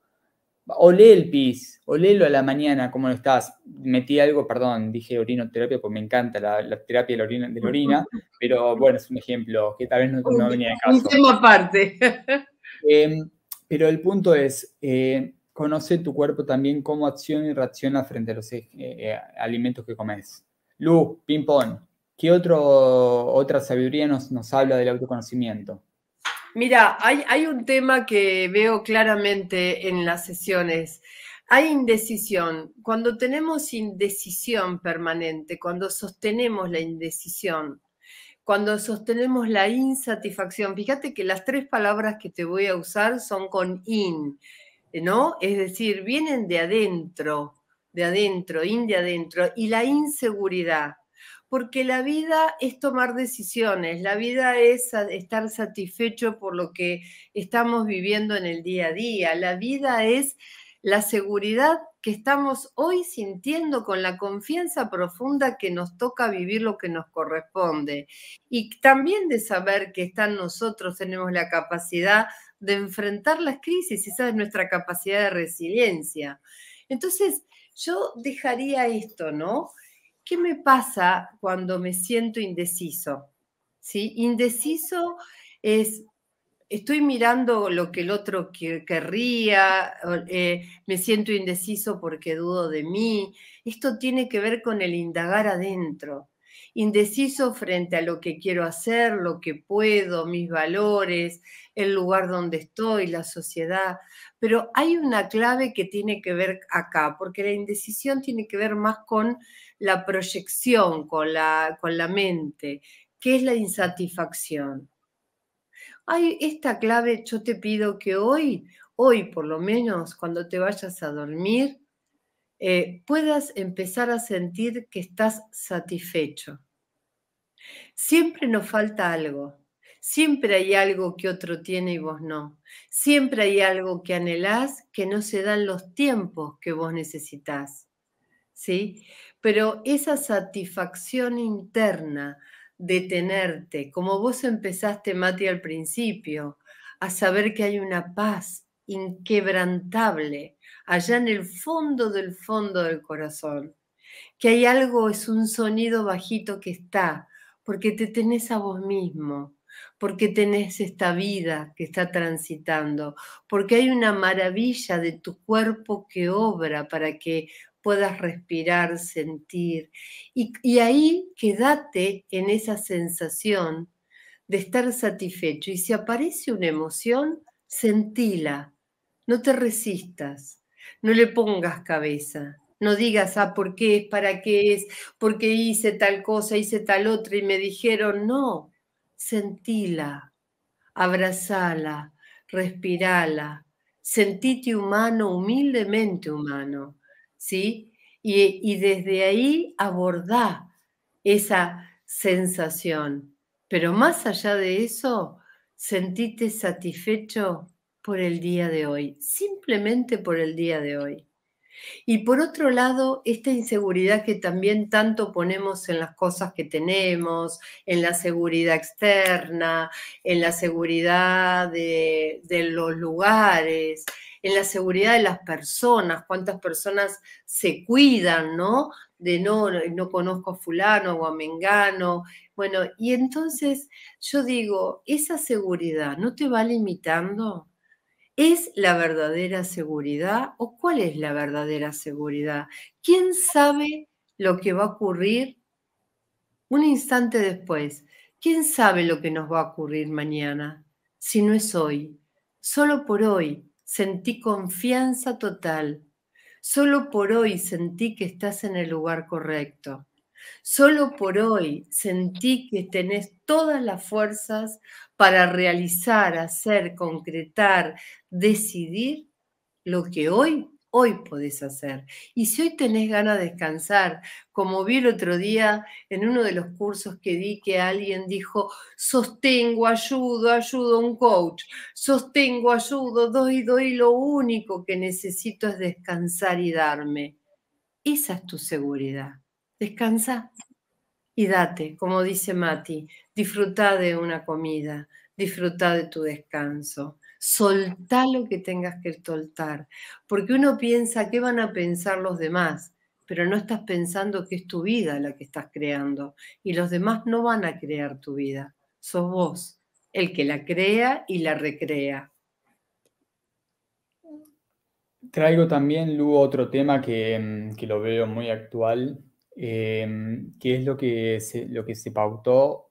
O el pis, o a la mañana, cómo lo estás. Metí algo, perdón, dije orinoterapia porque me encanta la, terapia de la, orina, pero bueno, es un ejemplo que tal vez no, venía de caso. Un tema aparte. Em, pero el punto es, eh, conoce tu cuerpo también cómo acciona y reacciona frente a los eh, eh, alimentos que comes. Lu, ping-pong, ¿qué otro, otra sabiduría nos, nos habla del autoconocimiento? Mira, hay, un tema que veo claramente en las sesiones. Hay indecisión. Cuando tenemos indecisión permanente, cuando sostenemos la indecisión, cuando sostenemos la insatisfacción, fíjate que las tres palabras que te voy a usar son con in, ¿no? Es decir, vienen de adentro, de adentro, in de adentro, y la inseguridad porque la vida es tomar decisiones, la vida es estar satisfecho por lo que estamos viviendo en el día a día, la vida es la seguridad que estamos hoy sintiendo con la confianza profunda que nos toca vivir lo que nos corresponde y también de saber que están nosotros tenemos la capacidad de enfrentar las crisis, esa es nuestra capacidad de resiliencia. Entonces, yo dejaría esto, ¿no? ¿qué me pasa cuando me siento indeciso? ¿Sí? Indeciso es, estoy mirando lo que el otro querría, eh, me siento indeciso porque dudo de mí. Esto tiene que ver con el indagar adentro indeciso frente a lo que quiero hacer, lo que puedo, mis valores, el lugar donde estoy, la sociedad. Pero hay una clave que tiene que ver acá, porque la indecisión tiene que ver más con la proyección, con la, con la mente, que es la insatisfacción. Hay esta clave, yo te pido que hoy, hoy por lo menos, cuando te vayas a dormir, eh, puedas empezar a sentir que estás satisfecho. Siempre nos falta algo, siempre hay algo que otro tiene y vos no, siempre hay algo que anhelás que no se dan los tiempos que vos necesitas. ¿Sí? Pero esa satisfacción interna de tenerte, como vos empezaste, Mati, al principio, a saber que hay una paz inquebrantable allá en el fondo del fondo del corazón, que hay algo, es un sonido bajito que está, porque te tenés a vos mismo, porque tenés esta vida que está transitando, porque hay una maravilla de tu cuerpo que obra para que puedas respirar, sentir. Y, ahí quédate en esa sensación de estar satisfecho. Y si aparece una emoción, sentila, no te resistas no le pongas cabeza. No digas, ah, ¿por qué es? ¿Para qué es? ¿Por qué hice tal cosa? ¿Hice tal otra? Y me dijeron, no, sentíla, abrazala, respirala, sentíte humano, humildemente humano, ¿sí? Y, desde ahí abordá esa sensación. Pero más allá de eso, sentíte satisfecho por el día de hoy, simplemente por el día de hoy. Y por otro lado, esta inseguridad que también tanto ponemos en las cosas que tenemos, en la seguridad externa, en la seguridad de, los lugares, en la seguridad de las personas, cuántas personas se cuidan, ¿no? De no, no conozco a fulano o a mengano. Bueno, y entonces yo digo, esa seguridad no te va limitando, ¿Es la verdadera seguridad o cuál es la verdadera seguridad? ¿Quién sabe lo que va a ocurrir un instante después? ¿Quién sabe lo que nos va a ocurrir mañana si no es hoy? Solo por hoy sentí confianza total. Solo por hoy sentí que estás en el lugar correcto. Solo por hoy sentí que tenés todas las fuerzas para realizar, hacer, concretar, decidir lo que hoy, hoy podés hacer. Y si hoy tenés ganas de descansar, como vi el otro día en uno de los cursos que di que alguien dijo, sostengo, ayudo, ayudo a un coach, sostengo, ayudo, doy, doy, lo único que necesito es descansar y darme. Esa es tu seguridad. Descansa y date, como dice Mati, disfruta de una comida, disfruta de tu descanso, soltá lo que tengas que soltar, porque uno piensa qué van a pensar los demás, pero no estás pensando que es tu vida la que estás creando y los demás no van a crear tu vida, sos vos el que la crea y la recrea. Traigo también, Lu, otro tema que, mm, que lo veo muy actual eh, que es lo que, se, lo que se pautó,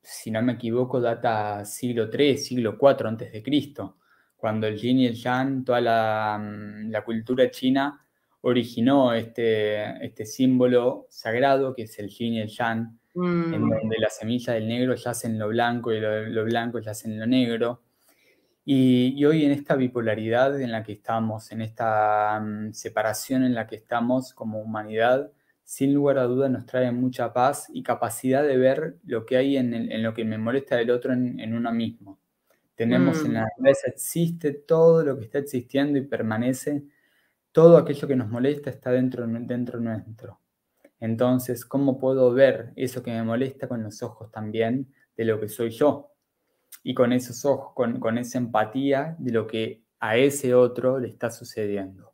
si no me equivoco, data siglo III, siglo IV antes de Cristo, cuando el yin y el yang, toda la, mm, la cultura china originó este, este, símbolo sagrado que es el yin y el yang, en mm. donde la semilla del negro yace en lo blanco y lo, blanco yace en lo negro. Y, hoy en esta bipolaridad en la que estamos, en esta mm, separación en la que estamos como humanidad, sin lugar a duda nos trae mucha paz y capacidad de ver lo que hay en, lo que me molesta del otro en, uno mismo. Tenemos en mm. la cabeza existe todo lo que está existiendo y permanece, todo aquello que nos molesta está dentro, dentro nuestro. Entonces, ¿cómo puedo ver eso que me molesta con los ojos también de lo que soy yo? Y con esos ojos, con esa empatía de lo que a ese otro le está sucediendo.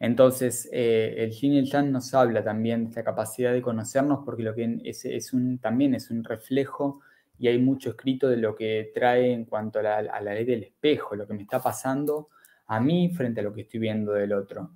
Entonces, eh, el yin y el yang nos habla también de la capacidad de conocernos, porque lo que es, un, también es un reflejo y hay mucho escrito de lo que trae en cuanto a la, ley del espejo, lo que me está pasando a mí frente a lo que estoy viendo del otro.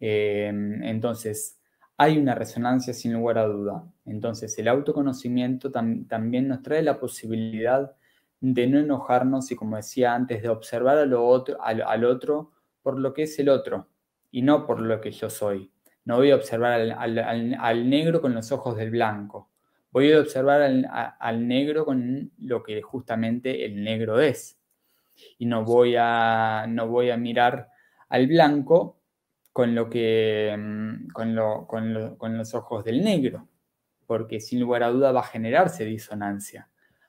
Eh, entonces, hay una resonancia sin lugar a duda. Entonces, el autoconocimiento también nos trae la posibilidad de no enojarnos y, como decía antes, de observar otro, al otro por lo que es el otro, y no por lo que yo soy. No voy a observar al, negro con los ojos del blanco. Voy a observar al negro con lo que justamente el negro es. Y no voy a, no voy a mirar al blanco con lo que mm, con, los ojos del negro, porque sin lugar a duda va a generarse disonancia.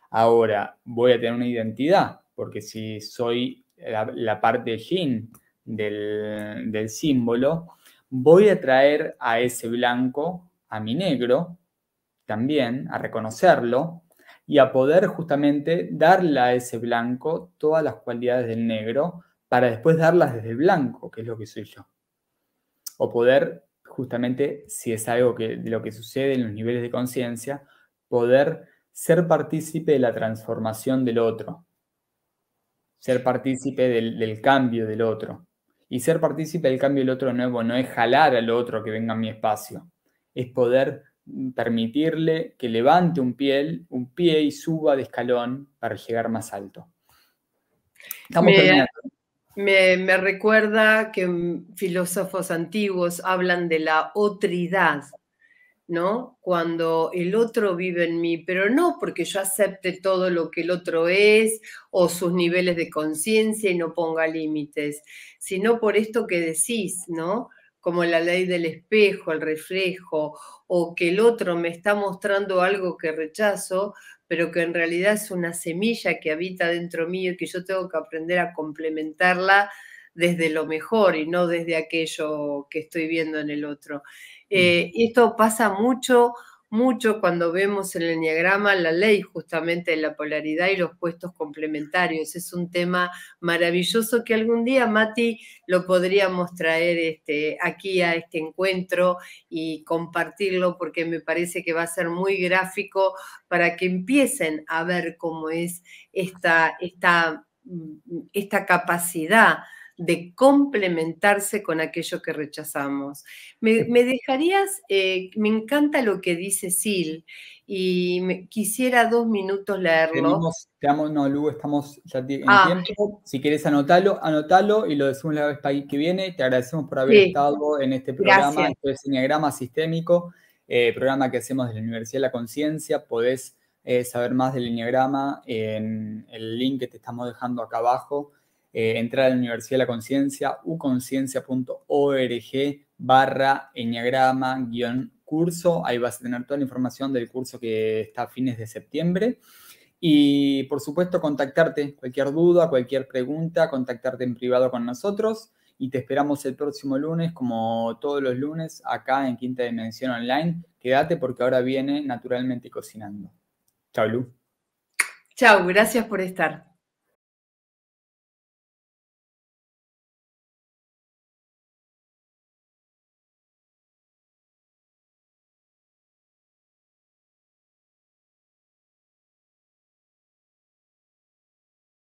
Ahora voy a tener una identidad, porque si soy la, parte de Jin del, símbolo, voy a traer a ese blanco, a mi negro, también, a reconocerlo y a poder justamente darle a ese blanco todas las cualidades del negro para después darlas desde el blanco, que es lo que soy yo. O poder, justamente, si es algo que, de lo que sucede en los niveles de conciencia, poder ser partícipe de la transformación del otro, ser partícipe del cambio del otro. Y ser partícipe del cambio del otro nuevo no es jalar al otro que venga a mi espacio, es poder permitirle que levante un pie, un pie y suba de escalón para llegar más alto. me recuerda que mm, filósofos antiguos hablan de la otridad, ¿no? Cuando el otro vive en mí, pero no porque yo acepte todo lo que el otro es o sus niveles de conciencia y no ponga límites, sino por esto que decís, ¿no? Como la ley del espejo, el reflejo, o que el otro me está mostrando algo que rechazo, pero que en realidad es una semilla que habita dentro mío y que yo tengo que aprender a complementarla desde lo mejor y no desde aquello que estoy viendo en el otro. Mm. Eh, esto pasa mucho, mucho cuando vemos en el enneagrama la ley justamente de la polaridad y los puestos complementarios. Es un tema maravilloso que algún día, Mati, lo podríamos traer este, aquí a este encuentro y compartirlo porque me parece que va a ser muy gráfico para que empiecen a ver cómo es esta, esta, mm, esta capacidad de complementarse con aquello que rechazamos. Me, dejarías, eh, me encanta lo que dice Sil y quisiera dos minutos leerlo. no, Lu, estamos ya en ah. tiempo. Si quieres anotarlo, anotalo y lo decimos la vez que viene. Te agradecemos por haber estado en este programa, este es Sistémico, eh, programa que hacemos de la Universidad de la Conciencia. Podés eh, saber más del Enneagrama en el link que te estamos dejando acá abajo. Eh, entrar a la Universidad de la Conciencia, uconciencia.org barra enneagrama guión curso. Ahí vas a tener toda la información del curso que está a fines de septiembre. Y por supuesto, contactarte cualquier duda, cualquier pregunta, contactarte en privado con nosotros. Y te esperamos el próximo lunes, como todos los lunes, acá en Quinta Dimensión Online. Quédate porque ahora viene naturalmente cocinando. Chao, Lu. Chao, gracias por estar.